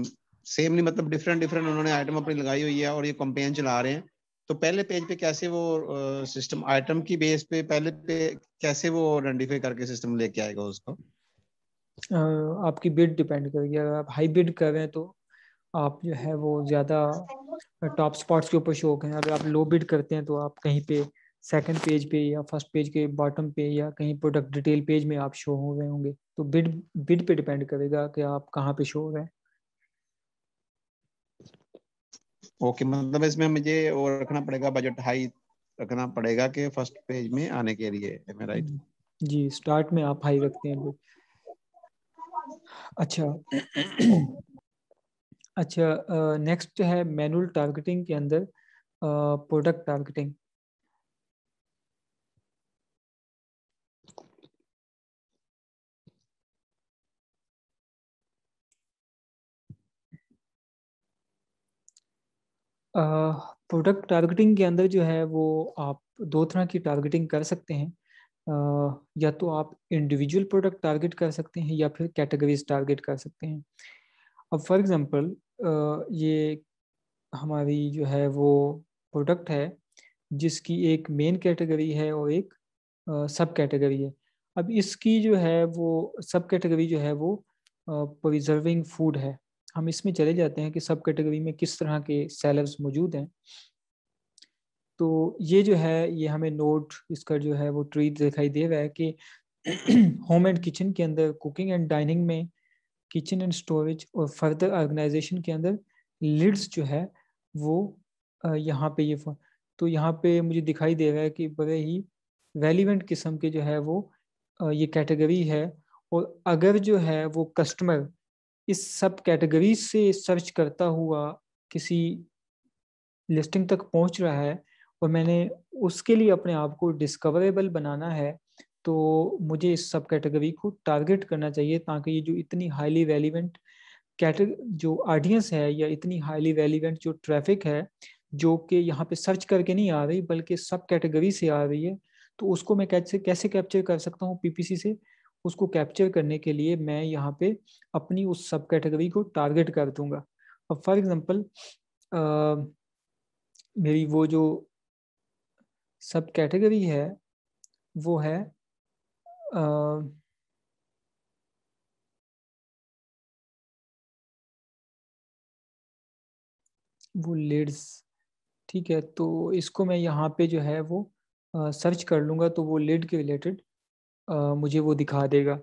[SPEAKER 4] नहीं मतलब डिफरेंट डिफरेंट उन्होंने आइटम अपनी लगाई हुई है और ये कंपेन चला रहे हैं तो पहले पेज पे कैसे वो सिस्टम आइटम की बेस पे पहले पे कैसे वो आइडेंटिफाई करके सिस्टम लेके आएगा उसको
[SPEAKER 1] आपकी बिड डिपेंड करेगी अगर आप हाई बिड कर रहे हैं तो आप जो है वो ज़्यादा टॉप स्पॉट्स के ऊपर शो करें अगर आप लो बिड करते हैं तो आप कहीं पे सेकंड पेज पे या फर्स्ट पेज के बॉटम पे या कहीं प्रोडक्ट डिटेल पेज में आप शो हो गए होंगे तो बिड बिड पे डिपेंड करेगा कि आप कहाँ पे शो हो गए
[SPEAKER 4] ओके okay, मतलब इसमें मुझे वो रखना पड़ेगा बजट हाई रखना पड़ेगा कि फर्स्ट पेज में आने के लिए राइट
[SPEAKER 1] जी स्टार्ट में आप हाई रखते हैं अच्छा अच्छा नेक्स्ट है मैनुअल टारगेटिंग के अंदर
[SPEAKER 2] प्रोडक्ट टारगेटिंग प्रोडक्ट
[SPEAKER 1] टारगेटिंग के अंदर जो है वो आप दो तरह की टारगेटिंग कर सकते हैं आ, या तो आप इंडिविजुअल प्रोडक्ट टारगेट कर सकते हैं या फिर कैटेगरीज टारगेट कर सकते हैं अब फॉर एग्जांपल ये हमारी जो है वो प्रोडक्ट है जिसकी एक मेन कैटेगरी है और एक सब कैटेगरी है अब इसकी जो है वो सब कैटेगरी जो है वो प्रिजर्विंग फूड है हम इसमें चले जाते हैं कि सब कैटेगरी में किस तरह के सेलर्स मौजूद हैं तो ये जो है ये हमें नोट इसका जो है वो ट्री दिखाई दे रहा है कि होम एंड किचन के अंदर कुकिंग एंड डाइनिंग में किचन एंड स्टोरेज और फर्दर ऑर्गेनाइजेशन के अंदर लिड्स जो है वो यहाँ पे ये यह तो यहाँ पे मुझे दिखाई दे रहा है कि बड़े ही रेलिवेंट किस्म के जो है वो ये कैटेगरी है और अगर जो है वो कस्टमर इस सब कैटेगरी से सर्च करता हुआ किसी लिस्टिंग तक पहुंच रहा है और मैंने उसके लिए अपने आप को डिस्कवरेबल बनाना है तो मुझे इस सब कैटेगरी को टारगेट करना चाहिए ताकि ये जो इतनी हाईली रेलिवेंट कैट जो ऑडियंस है या इतनी हाईली रेलिवेंट जो ट्रैफिक है जो कि यहाँ पे सर्च करके नहीं आ रही बल्कि सब कैटेगरी से आ रही है तो उसको मैं कैसे कैसे कैप्चर कर सकता हूँ पीपीसी से उसको कैप्चर करने के लिए मैं यहाँ पे अपनी उस सब कैटेगरी को टारगेट कर दूंगा अब फॉर एग्जांपल
[SPEAKER 2] मेरी वो जो सब कैटेगरी है वो है आ, वो लेड्स ठीक
[SPEAKER 1] है तो इसको मैं यहाँ पे जो है वो सर्च कर लूँगा तो वो लेड के रिलेटेड आ, मुझे वो दिखा देगा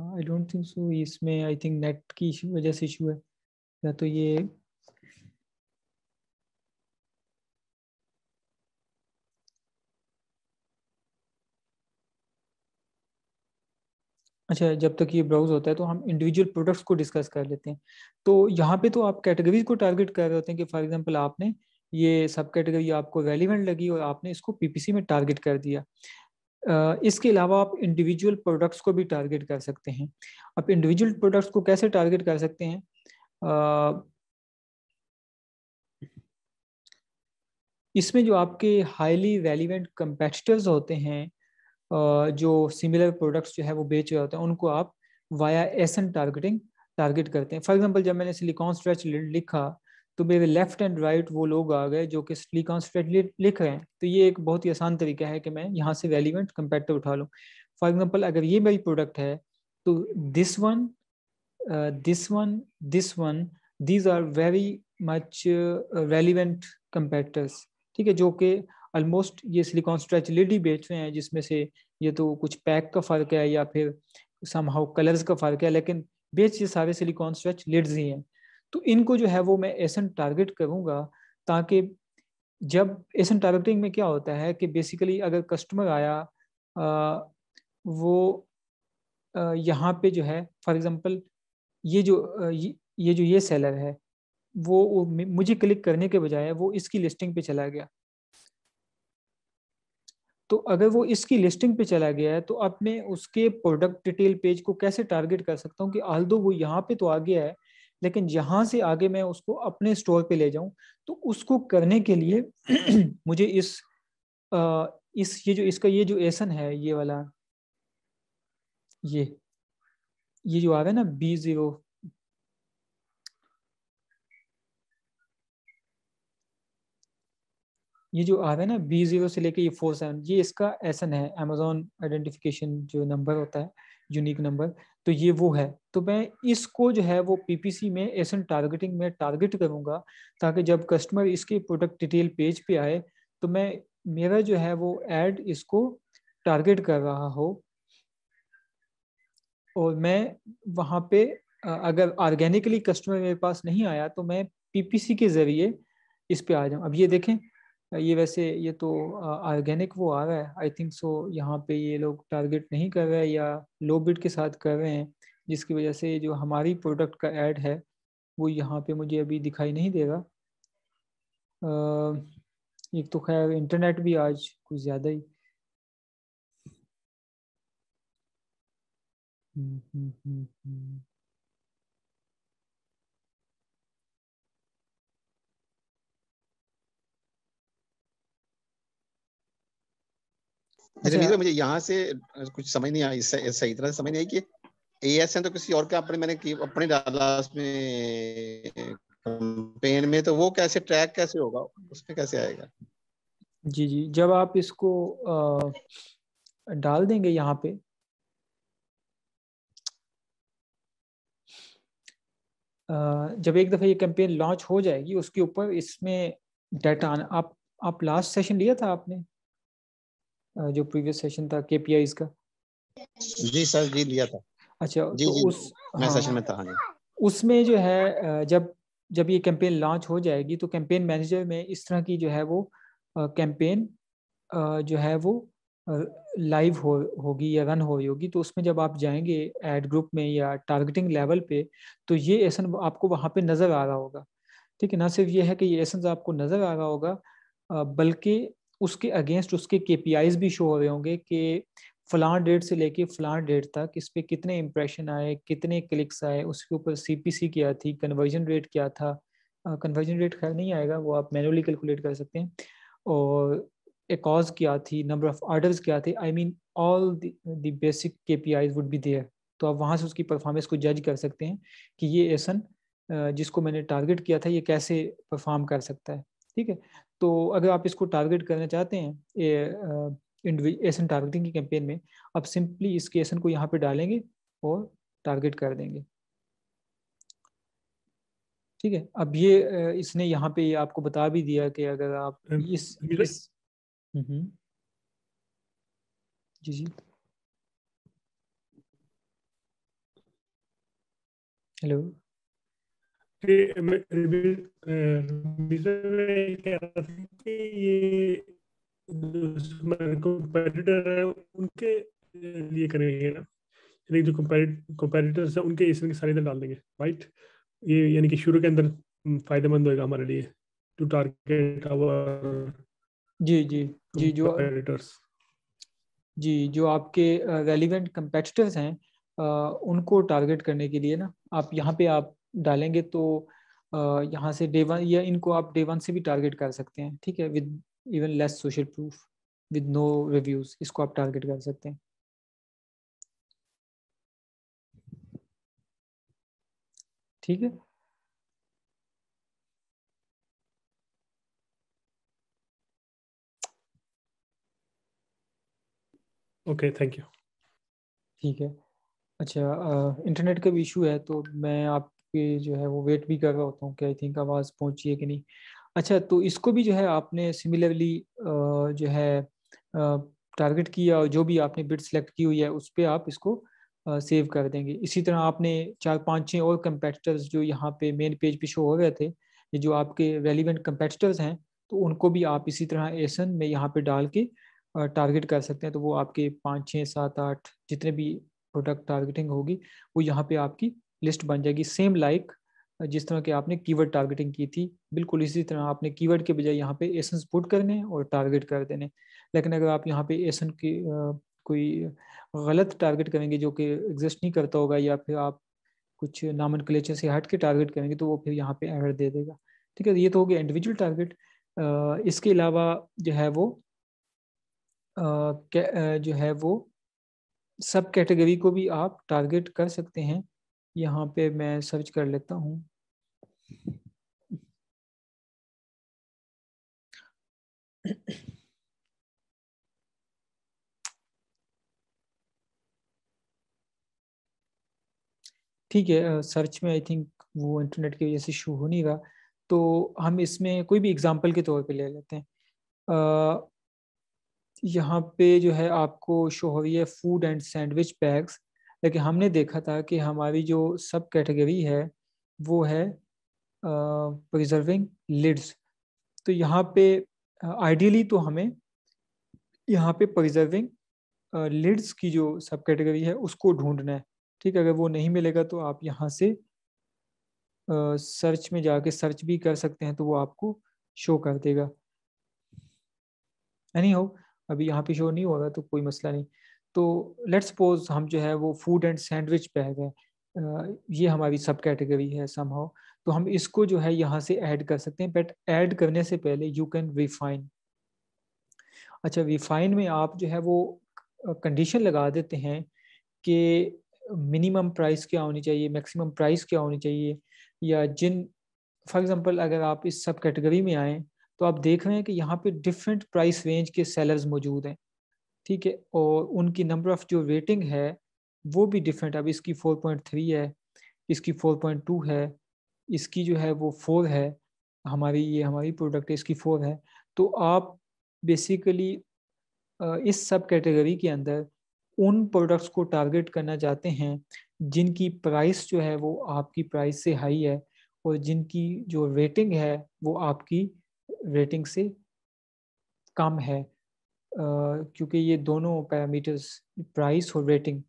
[SPEAKER 1] आई डोंट थिंक सो इसमें आई थिंक नेट की वजह से इशू है या तो ये अच्छा जब तक ये ब्राउज होता है तो हम इंडिविजुअल प्रोडक्ट्स को डिस्कस कर लेते हैं तो यहाँ पे तो आप कैटेगरीज को टारगेट कर रहे होते हैं कि फॉर एग्जांपल आपने ये सब कैटेगरी आपको रेलिवेंट लगी और आपने इसको पीपीसी में टारगेट कर दिया इसके अलावा आप इंडिविजुअल प्रोडक्ट्स को भी टारगेट कर सकते हैं आप इंडिविजुअल प्रोडक्ट्स को कैसे टारगेट कर सकते हैं इसमें जो आपके हाईली रेलिवेंट कंपेटिटर्स होते हैं जो सिमिलर प्रोडक्ट्स जो है वो बेच रहे होते हैं उनको आप वाया एसन टारगेटिंग टारगेट करते हैं फॉर एग्जांपल जब मैंने सिलिकॉन स्ट्रेच लिखा तो मेरे लेफ्ट एंड राइट वो लोग आ गए जो कि सिलिकॉन स्ट्रेच लिख रहे हैं तो ये एक बहुत ही आसान तरीका है कि मैं यहाँ से रेलिवेंट कंपेटर उठा लूँ फॉर एग्जाम्पल अगर ये मेरी प्रोडक्ट है तो this one this one this one these are very much relevant competitors ठीक है जो कि ऑलमोस्ट ये सिलिकॉन लेडी बेच रहे हैं जिसमें से ये तो कुछ पैक का फ़र्क है या फिर समहाउ कलर्स का फ़र्क है लेकिन बेच ये सारे सिलिकॉन स्ट्रेच लिड्स ही हैं तो इनको जो है वो मैं एसन टारगेट करूँगा ताकि जब एसन टारगेटिंग में क्या होता है कि बेसिकली अगर कस्टमर आया आ, वो यहाँ पे जो है फॉर एग्जांपल ये जो ये जो ये सेलर है वो मुझे क्लिक करने के बजाय वो इसकी लिस्टिंग पे चला गया तो अगर वो इसकी लिस्टिंग पे चला गया है तो अब मैं उसके प्रोडक्ट डिटेल पेज को कैसे टारगेट कर सकता हूँ कि आल दो वो यहाँ पे तो आ गया है लेकिन यहाँ से आगे मैं उसको अपने स्टोर पे ले जाऊँ तो उसको करने के लिए मुझे इस आ, इस ये जो इसका ये जो एसन है ये वाला ये ये जो आ गया ना बी जीरो ये जो आ रहा है ना बी जीरो से लेके ये फोर सेवन ये इसका एसन है अमेजोन आइडेंटिफिकेशन जो नंबर होता है यूनिक नंबर तो ये वो है तो मैं इसको जो है वो पीपीसी में एसन टारगेटिंग में टारगेट करूंगा ताकि जब कस्टमर इसके प्रोडक्ट डिटेल पेज पे आए तो मैं मेरा जो है वो एड इसको टारगेट कर रहा हो और मैं वहाँ पे अगर ऑर्गेनिकली कस्टमर मेरे पास नहीं आया तो मैं पीपीसी के ज़रिए इस पे आ जाऊँ अब ये देखें ये वैसे ये तो ऑर्गेनिक वो आ रहा है आई थिंक सो यहाँ पे ये लोग टारगेट नहीं कर रहे हैं या लो बिड के साथ कर रहे हैं जिसकी वजह से जो हमारी प्रोडक्ट का एड है वो यहाँ पे मुझे अभी दिखाई नहीं देगा एक तो खैर इंटरनेट भी आज कुछ ज़्यादा ही
[SPEAKER 2] हम्म हम्म हम्म हम्म
[SPEAKER 4] अच्छा मुझे यहाँ से कुछ समझ नहीं आई सही तरह से समझ नहीं आई कि एएस तो किसी और का अपने मैंने अपने में उसमें में तो वो कैसे ट्रैक कैसे होगा उसमें कैसे आएगा
[SPEAKER 1] जी जी जब आप इसको आ, डाल देंगे यहाँ पे आ, जब एक दफ़ा ये कैंपेन लॉन्च हो जाएगी उसके ऊपर इसमें डाटा आप आप लास्ट सेशन लिया था आपने जो प्रीवियस सेशन था के पी का
[SPEAKER 4] जी सर जी लिया था
[SPEAKER 1] अच्छा जी, तो जी, उस मैं हाँ, सेशन में था हाँ उसमें जो है जब जब ये कैंपेन लॉन्च हो जाएगी तो कैंपेन मैनेजर में इस तरह की जो है वो कैंपेन जो है वो लाइव हो होगी या रन हो होगी तो उसमें जब आप जाएंगे एड ग्रुप में या टारगेटिंग लेवल पे तो ये एसन आपको वहाँ पे नज़र आ रहा होगा ठीक है ना सिर्फ ये है कि ये एसन आपको नज़र आ रहा होगा बल्कि उसके अगेंस्ट उसके के भी शो हो रहे होंगे कि फलां डेट से लेके फलां डेट तक इस पर कितने इम्प्रेशन आए कितने क्लिक्स आए उसके ऊपर सीपीसी क्या थी कन्वर्जन रेट क्या था कन्वर्जन रेट खैर नहीं आएगा वो आप मैनुअली कैलकुलेट कर सकते हैं और कॉज क्या थी नंबर ऑफ ऑर्डर्स क्या थे I mean all the basic K P Is would be there तो आप वहाँ से उसकी परफॉर्मेंस को जज कर सकते हैं कि ये एसन जिसको मैंने टारगेट किया था ये कैसे परफॉर्म कर सकता है ठीक है तो अगर आप इसको टारगेट करना चाहते हैं एसन टारगेटिंग की कैंपेन में आप सिंपली इसके एसन को यहाँ पे डालेंगे और टारगेट कर देंगे ठीक है अब ये इसने यहाँ पे आपको बता भी दिया कि अगर आप इस, इस
[SPEAKER 2] जी जी हेलो ये
[SPEAKER 1] कंपेटिटर है उनके लिए करेंगे ना यानी जो कंपेटिटर्स है उनके इसमें सारे इधर डाल देंगे राइट ये यानी कि शुरू के अंदर फायदेमंद होगा हमारे लिए टू टारगेट आवर जी जी जी जो कंपेटिटर्स जी जो आपके रेलिवेंट कंपेटिटर्स हैं उनको टारगेट करने के लिए ना आप यहाँ पे आप डालेंगे तो यहाँ से डे वन या इनको आप डे वन से भी टारगेट कर सकते हैं ठीक है with even less social proof with no
[SPEAKER 2] reviews इसको आप टारगेट कर सकते हैं ठीक है ओके थैंक यू ठीक है अच्छा
[SPEAKER 1] इंटरनेट का भी इशू है तो मैं आप के जो है वो वेट भी कर रहा होता हूँ कि आई थिंक आवाज़ पहुँची है कि नहीं अच्छा तो इसको भी जो है आपने सिमिलरली जो है टारगेट किया और जो भी आपने बिट सेलेक्ट की हुई है उस पर आप इसको सेव कर देंगे इसी तरह आपने चार पाँच छः और कंपेटिटर्स जो यहाँ पे मेन पेज पे शो हो गए थे ये जो आपके रेलिवेंट कंपेटिटर्स हैं तो उनको भी आप इसी तरह एसन में यहाँ पे डाल के टारगेट कर सकते हैं तो वो आपके पाँच छः सात आठ जितने भी प्रोडक्ट टारगेटिंग होगी वो यहाँ पे आपकी लिस्ट बन जाएगी सेम लाइक जिस तरह की आपने कीवर्ड टारगेटिंग की थी बिल्कुल इसी तरह आपने कीवर्ड के बजाय यहाँ पे एसेंस पुट करने और टारगेट कर देने लेकिन अगर आप यहाँ पे एसन की कोई गलत टारगेट करेंगे जो कि एग्जिस्ट नहीं करता होगा या फिर आप कुछ नामन कलेचर से हट के टारगेट करेंगे तो वो फिर यहाँ पे एड दे देगा ठीक है तो ये तो हो गया इंडिविजुअल टारगेट इसके अलावा जो है वो आ, जो है वो सब कैटेगरी को भी आप टारगेट कर सकते हैं यहाँ पे मैं सर्च कर लेता हूँ ठीक है सर्च में आई थिंक वो इंटरनेट की वजह से शो हो नहीं रहा तो हम इसमें कोई भी एग्जाम्पल के तौर पे ले लेते हैं यहाँ पे जो है आपको शो हो रही है फूड एंड सैंडविच बैग्स लेकिन हमने देखा था कि हमारी जो सब कैटेगरी है वो है प्रिजर्विंग लिड्स तो यहाँ पे आइडियली तो हमें यहाँ पे प्रिजर्विंग लिड्स की जो सब कैटेगरी है उसको ढूंढना है ठीक है अगर वो नहीं मिलेगा तो आप यहाँ से सर्च में जाके सर्च भी कर सकते हैं तो वो आपको शो कर देगा नहीं हो अभी यहाँ पे शो नहीं होगा तो कोई मसला नहीं तो लेट्स सपोज हम जो है वो फूड एंड सैंडविच पे है ये हमारी सब कैटेगरी है समहाउ तो हम इसको जो है यहाँ से ऐड कर सकते हैं बट ऐड करने से पहले यू कैन रिफाइन अच्छा रिफाइन में आप जो है वो कंडीशन लगा देते हैं कि मिनिमम प्राइस क्या होनी चाहिए मैक्सिमम प्राइस क्या होनी चाहिए या जिन फॉर एग्जांपल अगर आप इस सब कैटेगरी में आएँ तो आप देख रहे हैं कि यहाँ पे डिफरेंट प्राइस रेंज के सेलर्स मौजूद हैं ठीक है और उनकी नंबर ऑफ जो रेटिंग है वो भी डिफरेंट अब इसकी 4.3 है इसकी 4.2 है इसकी जो है वो फोर है हमारी ये हमारी प्रोडक्ट है इसकी फोर है तो आप बेसिकली इस सब कैटेगरी के अंदर उन प्रोडक्ट्स को टारगेट करना चाहते हैं जिनकी प्राइस जो है वो आपकी प्राइस से हाई है और जिनकी जो रेटिंग है वो आपकी रेटिंग से कम है क्योंकि ये दोनों पैरामीटर्स प्राइस और रेटिंग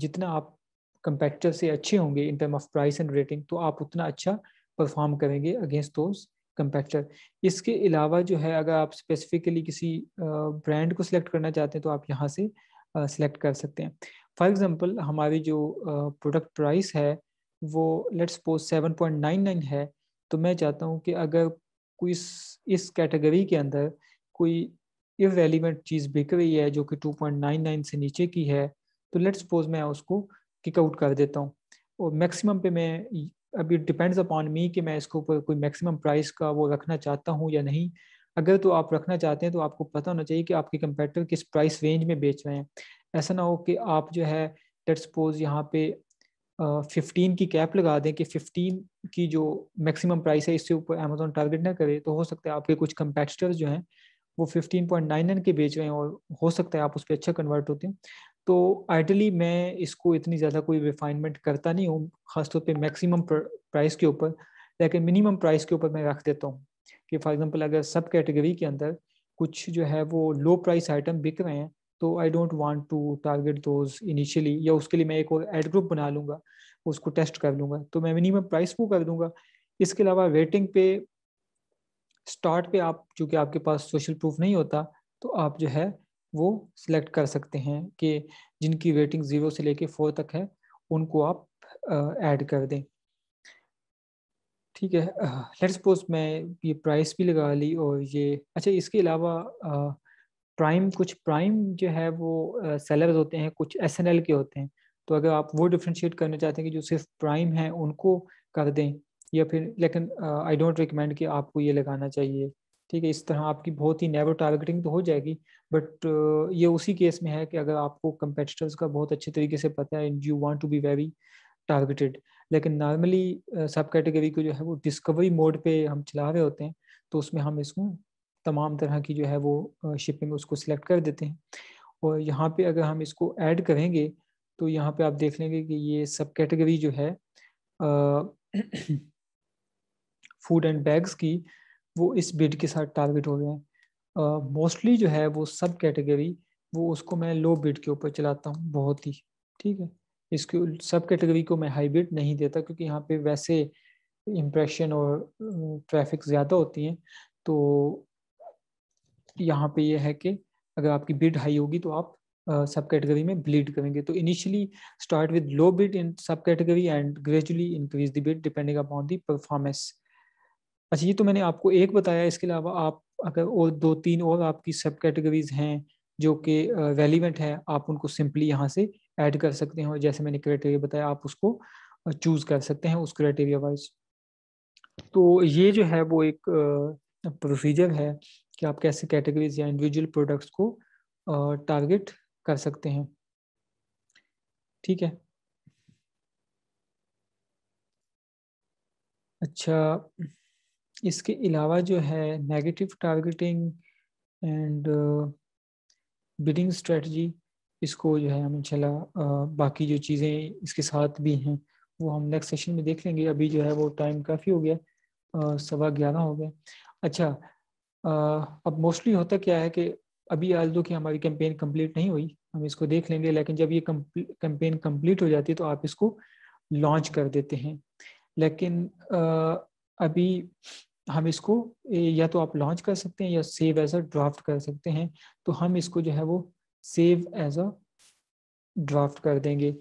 [SPEAKER 1] जितना आप कंपेटिटर से अच्छे होंगे in term of price and rating तो आप उतना अच्छा परफॉर्म करेंगे अगेंस्ट दोज कंपेटिटर इसके अलावा जो है अगर आप स्पेसिफिकली किसी ब्रांड को सिलेक्ट करना चाहते हैं तो आप यहाँ से सिलेक्ट कर सकते हैं फॉर एग्ज़ाम्पल हमारी जो प्रोडक्ट प्राइस है वो लेट्स सपोज 7.99 है तो मैं चाहता हूँ कि अगर कोई इस कैटेगरी के अंदर कोई इरेलीवेंट चीज़ बिक रही है जो कि 2.99 से नीचे की है तो लेट सपोज मैं उसको किकआउट कर देता हूँ और मैक्सिमम पे मैं अभी डिपेंड्स अपॉन मी कि मैं इसके ऊपर कोई मैक्सिमम प्राइस का वो रखना चाहता हूँ या नहीं अगर तो आप रखना चाहते हैं तो आपको पता होना चाहिए कि आपके कंपेटर किस प्राइस रेंज में बेच रहे हैं ऐसा ना हो कि आप जो है लेट सपोज यहाँ पे फिफ्टीन की कैप लगा दें कि फिफ्टीन की जो मैक्सिमम प्राइस है इससे ऊपर अमेजोन टारगेट ना करे तो हो सकता है आपके कुछ कंपेटिटर्स जो हैं वो 15.99 के बेच रहे हैं और हो सकता है आप उस पर अच्छा कन्वर्ट होते हैं तो आइडली मैं इसको इतनी ज़्यादा कोई रिफाइनमेंट करता नहीं हूँ खासतौर पर मैक्सिमम प्राइस के ऊपर लेकिन मिनिमम प्राइस के ऊपर मैं रख देता हूँ कि फॉर एग्जांपल अगर सब कैटेगरी के अंदर कुछ जो है वो लो प्राइस आइटम बिक रहे हैं तो I don't want to target those initially या उसके लिए मैं एक और एड ग्रुप बना लूँगा उसको टेस्ट कर लूँगा तो मैं मिनिमम प्राइस वो कर दूँगा इसके अलावा रेटिंग पे स्टार्ट पे आप चूँकि आपके पास सोशल प्रूफ नहीं होता तो आप जो है वो सिलेक्ट कर सकते हैं कि जिनकी रेटिंग ज़ीरो से लेके फोर तक है उनको आप ऐड कर दें ठीक है लेट्स सपोज मैं ये प्राइस भी लगा ली और ये अच्छा इसके अलावा प्राइम कुछ प्राइम जो है वो सेलर्स होते हैं कुछ एस के होते हैं तो अगर आप वो डिफ्रेंशिएट करना चाहते हैं कि जो सिर्फ प्राइम है उनको कर दें या फिर लेकिन आई डोंट रिकमेंड कि आपको ये लगाना चाहिए ठीक है इस तरह आपकी बहुत ही नेवर टारगेटिंग तो हो जाएगी बट uh, ये उसी केस में है कि अगर आपको कंपेटिटर्स का बहुत अच्छे तरीके से पता है and you want to be very targeted लेकिन नॉर्मली सब कैटेगरी को जो है वो डिस्कवरी मोड पे हम चला रहे होते हैं तो उसमें हम इसको तमाम तरह की जो है वो शिपिंग उसको सिलेक्ट कर देते हैं और यहाँ पे अगर हम इसको ऐड करेंगे तो यहाँ पे आप देख लेंगे कि ये सब कैटेगरी जो है फूड एंड बैग्स की वो इस बिड के साथ टारगेट हो गए हैं मोस्टली जो है वो सब कैटेगरी वो उसको मैं लो बिड के ऊपर चलाता हूँ बहुत ही ठीक है इसके सब कैटेगरी को मैं हाई बिड नहीं देता क्योंकि यहाँ पे वैसे इम्प्रेशन और ट्रैफिक ज़्यादा होती हैं तो यहाँ पे ये यह है कि अगर आपकी बिड हाई होगी तो आप सब uh, कैटेगरी में ब्लीड करेंगे तो initially start with low bid in sub category and gradually increase the bid depending upon the performance अच्छा ये तो मैंने आपको एक बताया इसके अलावा आप अगर और दो तीन और आपकी सब कैटेगरीज हैं जो कि रेलिवेंट है आप उनको सिंपली यहाँ से ऐड कर सकते हैं और जैसे मैंने क्राइटेरिया बताया आप उसको चूज़ कर सकते हैं उस क्राइटेरिया वाइज तो ये जो है वो एक प्रोसीजर है कि आप कैसे कैटेगरीज या इंडिविजुअल प्रोडक्ट्स को टारगेट कर सकते हैं ठीक है अच्छा इसके अलावा जो है negative targeting and bidding strategy इसको जो है हम इनशाला uh, बाकी जो चीज़ें इसके साथ भी हैं वो हम नेक्स्ट सेशन में देख लेंगे अभी जो है वो टाइम काफ़ी हो गया uh, सवा ग्यारह हो गया अच्छा आ, uh, अब मोस्टली होता क्या है कि अभी आज दो कि हमारी कैंपेन कंप्लीट नहीं हुई हम इसको देख लेंगे लेकिन जब ये कैंपेन कंप्लीट हो जाती है तो आप इसको लॉन्च कर देते हैं लेकिन आ, अभी हम इसको या तो आप लॉन्च कर सकते हैं या सेव एज अ ड्राफ्ट कर सकते हैं तो हम इसको जो है वो सेव एज अ ड्राफ्ट कर देंगे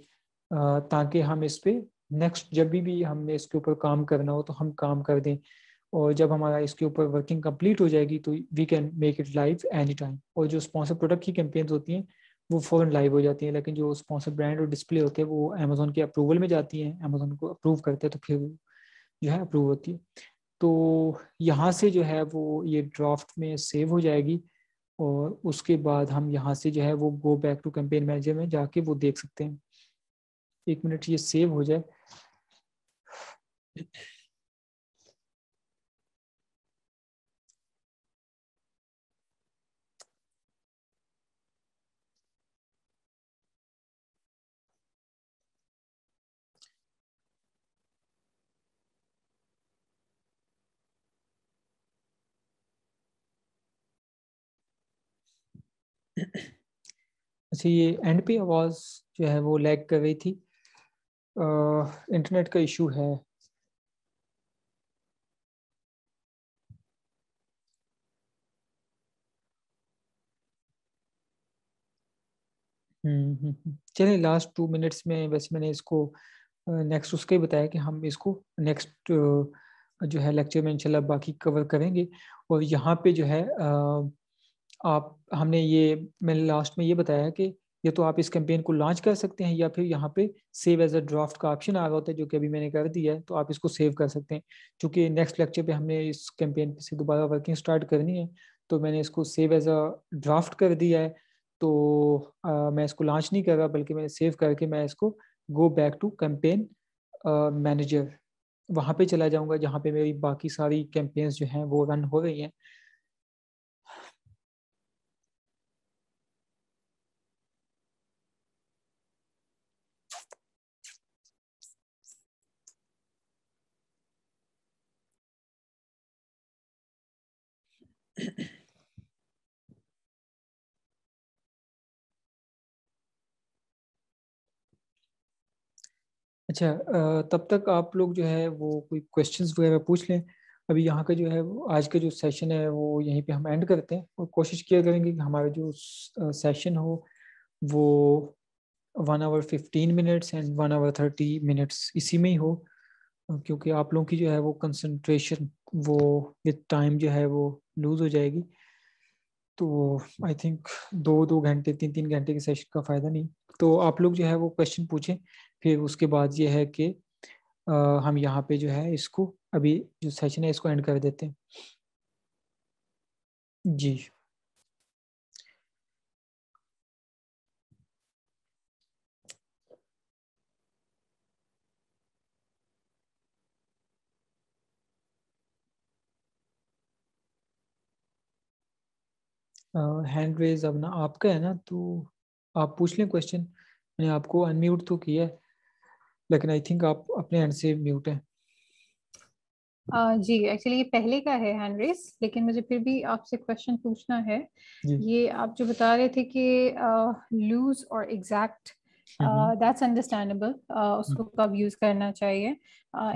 [SPEAKER 1] ताकि हम इस पर नेक्स्ट जब भी, भी हमने इसके ऊपर काम करना हो तो हम काम कर दें और जब हमारा इसके ऊपर वर्किंग कंप्लीट हो जाएगी तो we can make it live any time और जो स्पॉन्सर प्रोडक्ट की कैंपेन्स होती हैं वो फ़ौरन लाइव हो जाती हैं लेकिन जो स्पॉन्सर ब्रांड और डिस्प्ले होते हैं वो अमेज़ोन के अप्रूवल में जाती हैं अमेज़ोन को अप्रूव करते हैं तो फिर जो है अप्रूव होती है तो यहाँ से जो है वो ये ड्राफ्ट में सेव हो जाएगी और उसके बाद हम यहाँ से जो है वो go back to campaign manager में जाके वो देख सकते हैं एक मिनट ये सेव हो जाए अच्छा ये एंड पी आवाज़ जो है वो लैग कर रही थी इंटरनेट का इशू है हम्म, हम्म, हम्म। चलिए लास्ट टू मिनट्स में वैसे मैंने इसको नेक्स्ट उसका ही बताया कि हम इसको नेक्स्ट जो है लेक्चर में इंशाल्लाह बाकी कवर करेंगे और यहाँ पे जो है आप हमने ये मैंने लास्ट में ये बताया है कि या तो आप इस कैंपेन को लॉन्च कर सकते हैं या फिर यहाँ पे सेव एज अ ड्राफ्ट का ऑप्शन आ रहा होता है जो कि अभी मैंने कर दिया है तो आप इसको सेव कर सकते हैं चूँकि नेक्स्ट लेक्चर पे हमने इस कैंपेन से दोबारा वर्किंग स्टार्ट करनी है तो मैंने इसको सेव एज अ ड्राफ्ट कर दिया है तो आ, मैं इसको लॉन्च नहीं कर रहा बल्कि मैंने सेव करके मैं इसको go back to campaign manager वहाँ पर चला जाऊँगा जहाँ पर मेरी बाकी सारी कैंपेन्स जो हैं वो रन हो रही हैं अच्छा तब तक आप लोग जो है वो कोई क्वेश्चंस वगैरह पूछ लें अभी यहाँ का जो है आज का जो सेशन है वो यहीं पे हम एंड करते हैं और कोशिश किया करेंगे कि हमारा जो सेशन हो वो one hour fifteen minutes and one hour thirty minutes इसी में ही हो क्योंकि आप लोगों की जो है वो कंसंट्रेशन वो ये टाइम जो है वो लूज़ हो जाएगी तो आई थिंक दो दो घंटे तीन तीन घंटे के सेशन का फ़ायदा नहीं तो आप लोग जो है वो क्वेश्चन पूछें फिर उसके बाद ये है कि हम यहाँ पे जो है इसको अभी जो सेशन है इसको एंड कर देते हैं जी हैंड uh, रेज अब ना आपका है ना तो आप पूछ लें क्वेश्चन मैंने आपको अनम्यूट तो किया है लेकिन आई थिंक आप अपने एंड से म्यूट हैं
[SPEAKER 3] जी एक्चुअली ये पहले का है हैंड रेस लेकिन मुझे फिर भी आपसे क्वेश्चन पूछना है ये आप जो बता रहे थे कि लूज और एग्जैक्ट दैट्स अंडरस्टैंडेबल उसको कब यूज करना चाहिए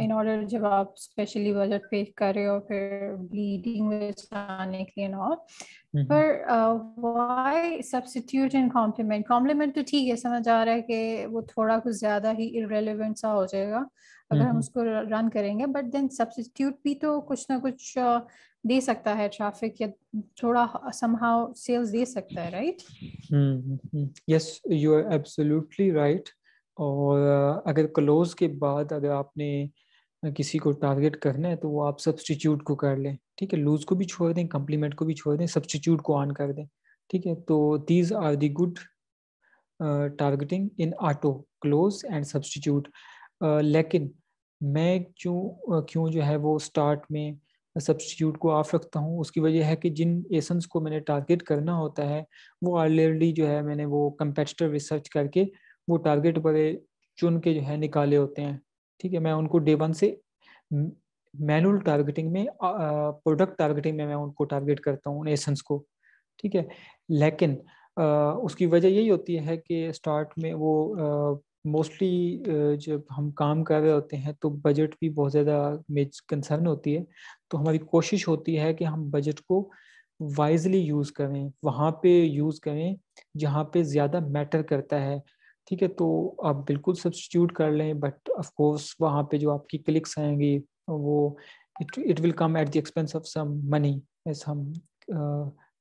[SPEAKER 3] इन ऑर्डर जब आप स्पेशली बजट पे कर रहे हो फिर ब्लीडिंग आने के लिए और
[SPEAKER 2] mm-hmm.
[SPEAKER 3] पर why substitute in complement complement तो ठीक है समझ आ रहा है कि वो थोड़ा कुछ ज्यादा ही इरेलीवेंट सा हो जाएगा
[SPEAKER 2] अगर हम mm-hmm. उसको
[SPEAKER 3] रन करेंगे बट देन सब्सिट्यूट भी तो कुछ ना कुछ uh, दे सकता है ट्रैफिक या थोड़ा somehow sales दे सकता है
[SPEAKER 2] right
[SPEAKER 1] yes you are absolutely right और अगर क्लोज के बाद अगर आपने किसी को टारगेट करना है तो वो आप सब्सटीट्यूट को कर लें ठीक है लूज को भी छोड़ दें कम्प्लीमेंट को भी छोड़ दें सब्सटीट्यूट को ऑन कर दें ठीक है तो these are the good targeting in auto close and substitute लेकिन मैं क्यों क्यों जो है वो स्टार्ट में सब्सटीट्यूट को ऑफ रखता हूँ उसकी वजह है कि जिन एसन्स को मैंने टारगेट करना होता है वो ऑलरेडी जो है मैंने वो कंपेटिटर रिसर्च करके वो टारगेट पर चुन के जो है निकाले होते हैं ठीक है मैं उनको डे वन से मैनुअल टारगेटिंग में प्रोडक्ट टारगेटिंग में मैं उनको टारगेट करता हूँ उन एसेंस को ठीक है लेकिन आ, उसकी वजह यही होती है कि स्टार्ट में वो मोस्टली जब हम काम कर रहे होते हैं तो बजट भी बहुत ज़्यादा मेज कंसर्न होती है तो हमारी कोशिश होती है कि हम बजट को वाइजली यूज़ करें वहाँ पे यूज़ करें जहाँ पे ज़्यादा मैटर करता है ठीक है तो आप बिल्कुल सब्सटीट्यूट कर लें बट ऑफकोर्स वहाँ पे जो आपकी क्लिक्स आएंगी वो it it will come at the expense of some money some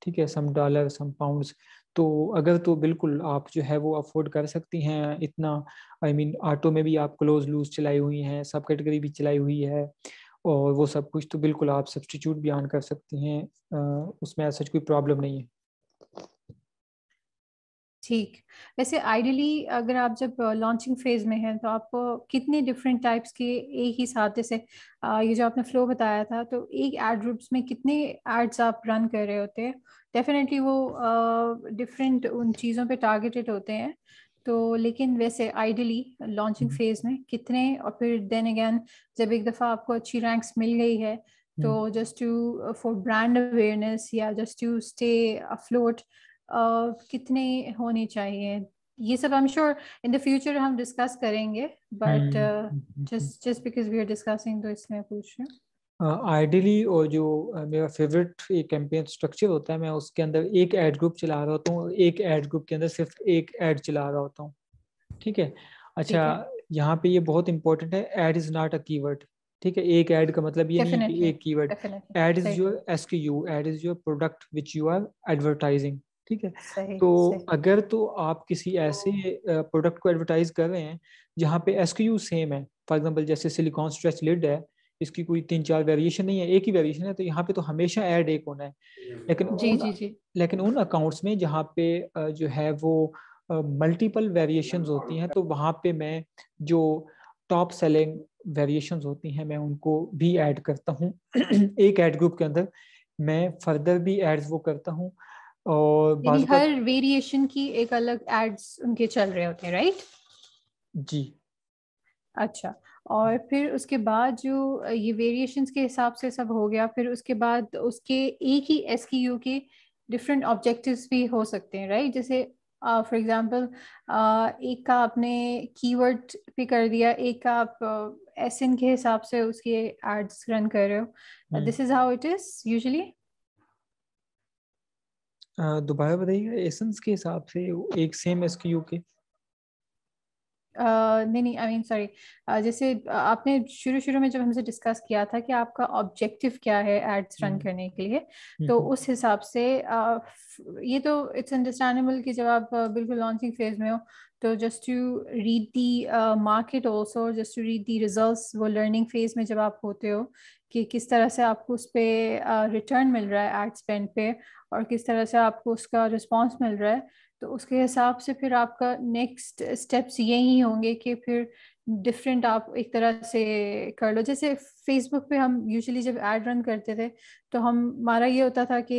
[SPEAKER 1] ठीक है सम डॉलर सम पाउंड्स तो अगर तो बिल्कुल आप जो है वो अफोर्ड कर सकती हैं इतना I I mean mean, auto में भी आप क्लोज लूज चलाई हुई हैं सब कैटेगरी भी चलाई हुई है और वो सब कुछ तो बिल्कुल आप सब्सटीट्यूट भी ऑन कर सकती हैं उसमें ऐसा कोई प्रॉब्लम नहीं है
[SPEAKER 3] ठीक वैसे आइडियली अगर आप जब लॉन्चिंग फेज में हैं तो आपको कितने डिफरेंट टाइप्स के एक ही साथ जैसे ये जो आपने फ्लो बताया था तो एक एड ग्रुप्स में कितने एड्स आप रन कर रहे होते हैं डेफिनेटली वो डिफरेंट उन चीज़ों पे टारगेटेड होते हैं तो लेकिन वैसे आइडियली लॉन्चिंग फेज में कितने और फिर देन अगेन जब एक दफ़ा आपको अच्छी रैंक्स मिल गई है तो just to for brand awareness या जस्ट टू स्टे अफ्लोट कितने होने चाहिए ये सब I am sure in the future हम डिस्कस करेंगे but just just because we are discussing तो इसमें पूछ रही हूँ
[SPEAKER 1] आइडियली uh, और जो uh, मेरा फेवरेट एक कैंपेन स्ट्रक्चर होता है मैं उसके अंदर एक एड ग्रुप चला रहा होता हूँ एक एड ग्रुप के अंदर सिर्फ एक एड चला रहा होता हूँ ठीक है अच्छा यहाँ पे ये बहुत इंपॉर्टेंट है ad is not a keyword ठीक है एक एड का मतलब ये नहीं कि एक keyword ad is your S U ad is your product which you are advertising
[SPEAKER 2] ठीक है सही, तो सही.
[SPEAKER 1] अगर तो आप किसी ऐसे प्रोडक्ट हाँ। को एडवर्टाइज कर रहे हैं जहाँ पे एस सेम है फॉर एग्जाम्पल जैसे सिलिकॉन स्ट्रेच लिड है इसकी कोई तीन चार वेरिएशन नहीं है एक ही वेरिएशन है तो यहाँ पे तो हमेशा ऐड एक होना है हम्म। लेकिन जी, जी, जी. लेकिन उन अकाउंट्स में जहाँ पे जो है वो मल्टीपल वेरिएशन होती हैं तो वहाँ पे मैं जो टॉप सेलिंग वेरिएशन होती हैं मैं उनको भी ऐड करता हूँ एक ऐड ग्रुप के अंदर मैं फर्दर भी एड्स वो करता हूँ और हर
[SPEAKER 3] वेरिएशन की एक अलग एड्स उनके चल रहे होते हैं राइट जी अच्छा और फिर उसके बाद जो ये वेरिएशंस के हिसाब से सब हो गया फिर उसके बाद उसके एक ही एस यू के डिफरेंट ऑब्जेक्टिव्स भी हो सकते हैं राइट जैसे फॉर एग्जांपल एक का आपने कीवर्ड पे कर दिया एक का आप एस uh, के हिसाब से उसके एड्स रन कर रहे हो this is how it is usually
[SPEAKER 1] दोबारा बताइएगा एसेंस के हिसाब से एक सेम एस के
[SPEAKER 3] नहीं नहीं आई मीन सॉरी जैसे आपने शुरू शुरू में जब हमसे डिस्कस किया था कि आपका ऑब्जेक्टिव क्या है एड्स हम्म। रन करने के लिए हम्म, तो हम्म। उस हिसाब से ये तो इट्स अंडरस्टैंडेबल कि जब आप बिल्कुल लॉन्चिंग फेज में हो तो just to read the market also just to read the result वो लर्निंग फेज में जब आप होते हो कि किस तरह से आपको उस पर रिटर्न मिल रहा है एड स्पेंड पे और किस तरह से आपको उसका रिस्पॉन्स मिल रहा है तो उसके हिसाब से फिर आपका नेक्स्ट स्टेप्स यही होंगे कि फिर डिफरेंट आप एक तरह से कर लो जैसे फेसबुक पे हम यूजुअली जब एड रन करते थे तो हम हमारा ये होता था कि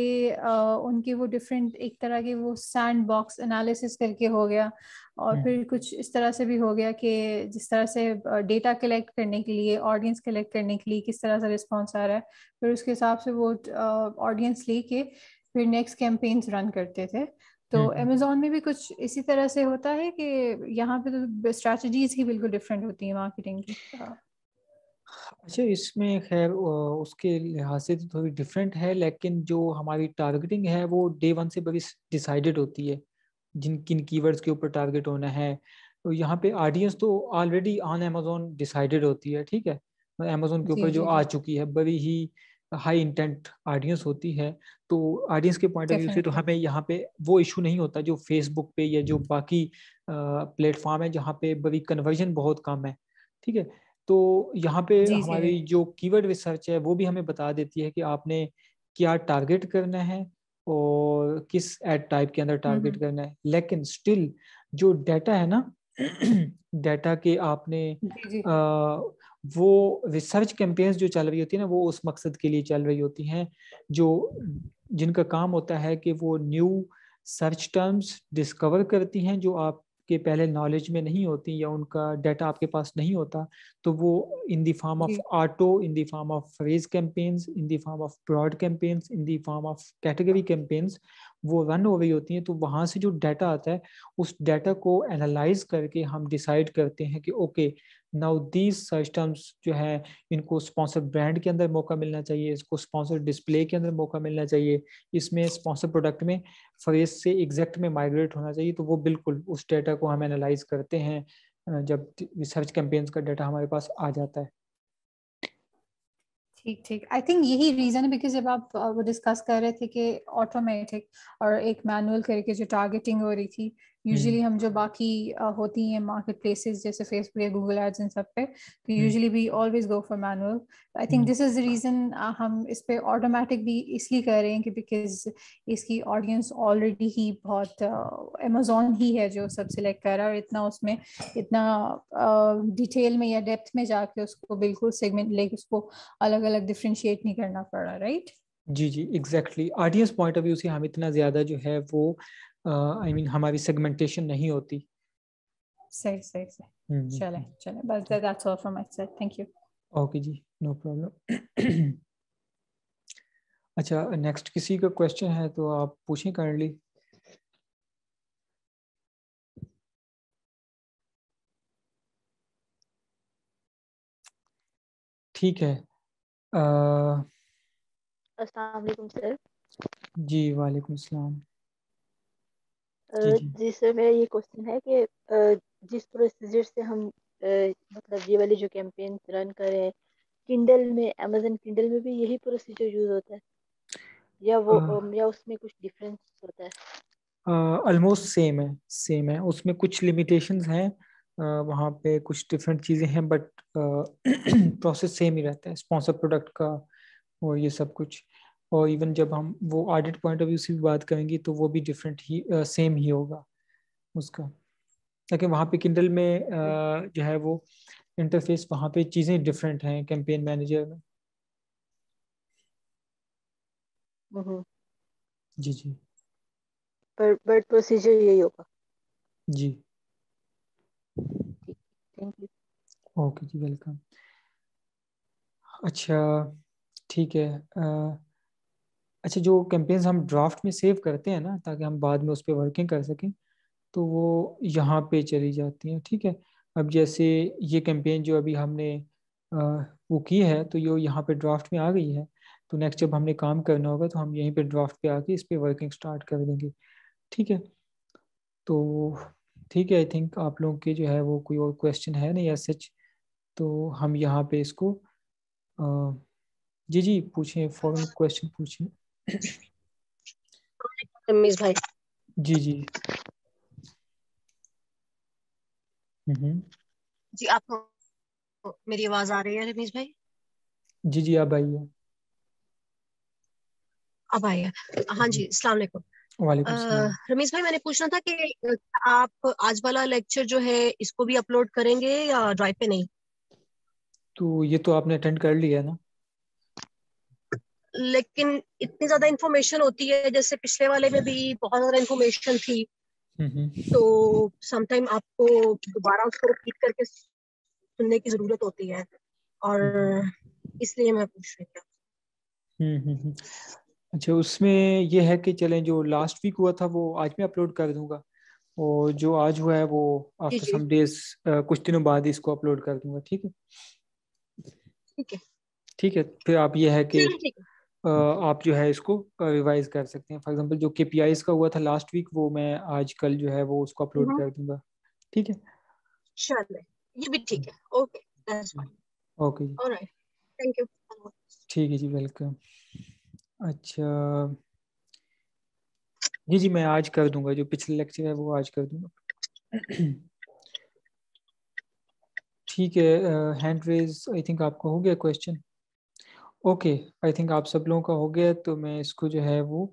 [SPEAKER 3] उनके वो डिफरेंट एक तरह के वो सैंड बॉक्स एनालिसिस करके हो गया और हम्म। फिर कुछ इस तरह से भी हो गया कि जिस तरह से डेटा कलेक्ट करने के लिए ऑडियंस कलेक्ट करने के लिए किस तरह से रिस्पॉन्स आ रहा है फिर उसके हिसाब से वो ऑडियंस के फिर नेक्स्ट कैंपेन्स रन करते थे तो अमेजोन हम्म, हम्म। में भी कुछ इसी तरह से होता है कि यहाँ पे तो स्ट्रेटजीज ही बिल्कुल डिफरेंट होती है मार्केटिंग की
[SPEAKER 2] हाँ।
[SPEAKER 1] अच्छा इसमें खैर उसके लिहाज से तो थोड़ी डिफरेंट है लेकिन जो हमारी टारगेटिंग है वो डे वन से बड़ी डिसाइडेड होती है जिन किन कीवर्ड्स के ऊपर टारगेट होना है तो यहाँ पे ऑडियंस तो ऑलरेडी ऑन अमेजोन डिसाइडेड होती है ठीक है अमेजोन तो के ऊपर जो आ चुकी है बड़ी ही हाई इंटेंट ऑडियंस होती है तो ऑडियंस के पॉइंट ऑफ व्यू से तो हमें यहाँ पे वो इशू नहीं होता जो फेसबुक पे या जो बाकी प्लेटफॉर्म है जहाँ पे बड़ी कन्वर्जन बहुत कम है ठीक है तो यहाँ पे हमारी जो कीवर्ड रिसर्च है वो भी हमें बता देती है कि आपने क्या टारगेट करना है और किस एड टाइप के अंदर टारगेट हम्म। करना है लेकिन स्टिल जो डेटा है ना डेटा के आपने वो रिसर्च कैंपेन्स जो चल रही होती है ना वो उस मकसद के लिए चल रही होती हैं जो जिनका काम होता है कि वो न्यू सर्च टर्म्स डिस्कवर करती हैं जो आप के पहले नॉलेज में नहीं होती या उनका डाटा आपके पास नहीं होता तो वो in the form of auto in the form of phrase campaigns in the form of broad campaigns in the form of category campaigns वो रन हो रही होती हैं तो वहाँ से जो डाटा आता है उस डाटा को एनालाइज करके हम डिसाइड करते हैं कि okay now these search terms जो है इनको स्पॉन्सर ब्रांड के अंदर मौका मिलना चाहिए इसको स्पॉन्सर डिस्प्ले के अंदर मौका मिलना चाहिए इसमें स्पॉन्सर प्रोडक्ट में फ्रेस से एग्जैक्ट में माइग्रेट होना चाहिए तो वो बिल्कुल उस डाटा को हम एनालाइज करते हैं जब रिसर्च कैंपेन्स का डाटा हमारे पास आ जाता है
[SPEAKER 3] ठीक ठीक आई थिंक यही रीजन है बिकॉज जब आप वो डिस्कस कर रहे थे कि ऑटोमेटिक और एक मैनुअल करके जो टारगेटिंग हो रही थी यूजुअली हम्म। हम जो बाकी होती हैं मार्केट प्लेसेस जैसे फेसबुक या गूगल एड्स इन सब पे तो usually we always go for manual I think this is the reason हम इस पे ऑटोमेटिक भी इसलिए कर रहे हैं कि बिकॉज इसकी ऑडियंस ऑलरेडी ही बहुत अमेजोन uh, ही है जो सब सिलेक्ट कर रहा है और इतना उसमें इतना डिटेल uh, में या डेप्थ में जाके उसको बिल्कुल सेगमेंट लेके उसको अलग अलग डिफ्रेंशिएट नहीं करना पड़ रहा राइट right?
[SPEAKER 1] जी जी exactly audience point of view से हम इतना ज़्यादा जो है वो आई मीन हमारी सेगमेंटेशन नहीं होती
[SPEAKER 3] सही सही सही चले हम्म, हम्म। चले बस that's all from my side thank you
[SPEAKER 1] okay जी नो प्रॉब्लम अच्छा नेक्स्ट किसी का क्वेश्चन है तो आप पूछें काइंडली
[SPEAKER 2] ठीक है आ...
[SPEAKER 3] सर
[SPEAKER 1] जी वालेकुम सलाम जिससे
[SPEAKER 3] मेरा ये क्वेश्चन है कि जिस प्रोसीजर से हम मतलब ये वाली जो कैंपेन रन कर रहे हैं किंडल में अमेजन किंडल में भी यही प्रोसीजर यूज होता है या वो आ, या उसमें कुछ डिफरेंस होता है
[SPEAKER 1] ऑलमोस्ट सेम है सेम है उसमें कुछ लिमिटेशंस हैं वहाँ पे कुछ डिफरेंट चीज़ें हैं बट प्रोसेस सेम ही रहता है स्पॉन्सर प्रोडक्ट का और ये सब कुछ और इवन जब हम वो ऑडिट पॉइंट ऑफ व्यू से भी बात करेंगे तो वो भी डिफरेंट ही सेम uh, ही होगा उसका ताकि वहाँ पे किंडल में uh, जो है वो इंटरफेस वहाँ पे चीज़ें डिफरेंट हैं कैंपेन मैनेजर में जी जी
[SPEAKER 3] पर बट प्रोसीजर यही होगा
[SPEAKER 1] जी थैंक यू ओके जी वेलकम अच्छा ठीक है आ, अच्छा जो कैंपेन्स हम ड्राफ्ट में सेव करते हैं ना ताकि हम बाद में उस पर वर्किंग कर सकें तो वो यहाँ पे चली जाती हैं ठीक है अब जैसे ये कैंपेन जो अभी हमने आ, वो की है तो ये यहाँ पे ड्राफ्ट में आ गई है तो नेक्स्ट जब हमने काम करना होगा तो हम यहीं पे ड्राफ्ट पे आके इस पर वर्किंग स्टार्ट कर देंगे ठीक है तो ठीक है आई थिंक आप लोगों के जो है वो कोई और क्वेश्चन है नहीं या सच तो हम यहाँ पे इसको आ, जी जी पूछें फॉरन क्वेश्चन पूछें
[SPEAKER 2] रमेश भाई
[SPEAKER 1] जी जी हम्म।
[SPEAKER 2] जी आपको मेरी आवाज आ रही है रमेश भाई
[SPEAKER 1] जी जी आप आइए
[SPEAKER 3] अब आइए हाँ जी अस्सलाम वालेकुम रमेश भाई मैंने पूछना था कि आप आज वाला लेक्चर जो है इसको भी अपलोड करेंगे या ड्राइव पे नहीं
[SPEAKER 1] तो ये तो आपने अटेंड कर लिया है ना
[SPEAKER 3] लेकिन इतनी ज्यादा इन्फॉर्मेशन होती है जैसे पिछले वाले में भी बहुत ज्यादा इन्फॉर्मेशन थी हम्म, हम्म। तो समटाइम आपको दोबारा उसको रिपीट करके सुनने की जरूरत होती
[SPEAKER 2] है और इसलिए मैं पूछ रही हूँ हम्म,
[SPEAKER 1] अच्छा उसमें ये है कि चलें जो लास्ट वीक हुआ था वो आज मैं अपलोड कर दूंगा और जो आज हुआ है वो आफ्टर सम डेज कुछ दिनों बाद इसको अपलोड कर दूंगा ठीक है ठीक है ठीक है फिर आप ये है कि आप जो है इसको रिवाइज कर सकते हैं फॉर एग्जांपल जो के का हुआ था लास्ट वीक वो मैं आज कल जो है वो उसको अपलोड हम्म। कर दूंगा ठीक है
[SPEAKER 2] ये भी ठीक है ओके हम्म। ओके जी थैंक यू
[SPEAKER 1] ठीक है जी वेलकम अच्छा जी जी मैं आज कर दूंगा जो पिछले लेक्चर है वो आज कर दूंगा ठीक है हैंड रेज आई थिंक आपको हो गया क्वेश्चन ओके आई थिंक आप सब लोगों का हो गया तो मैं
[SPEAKER 2] इसको जो है वो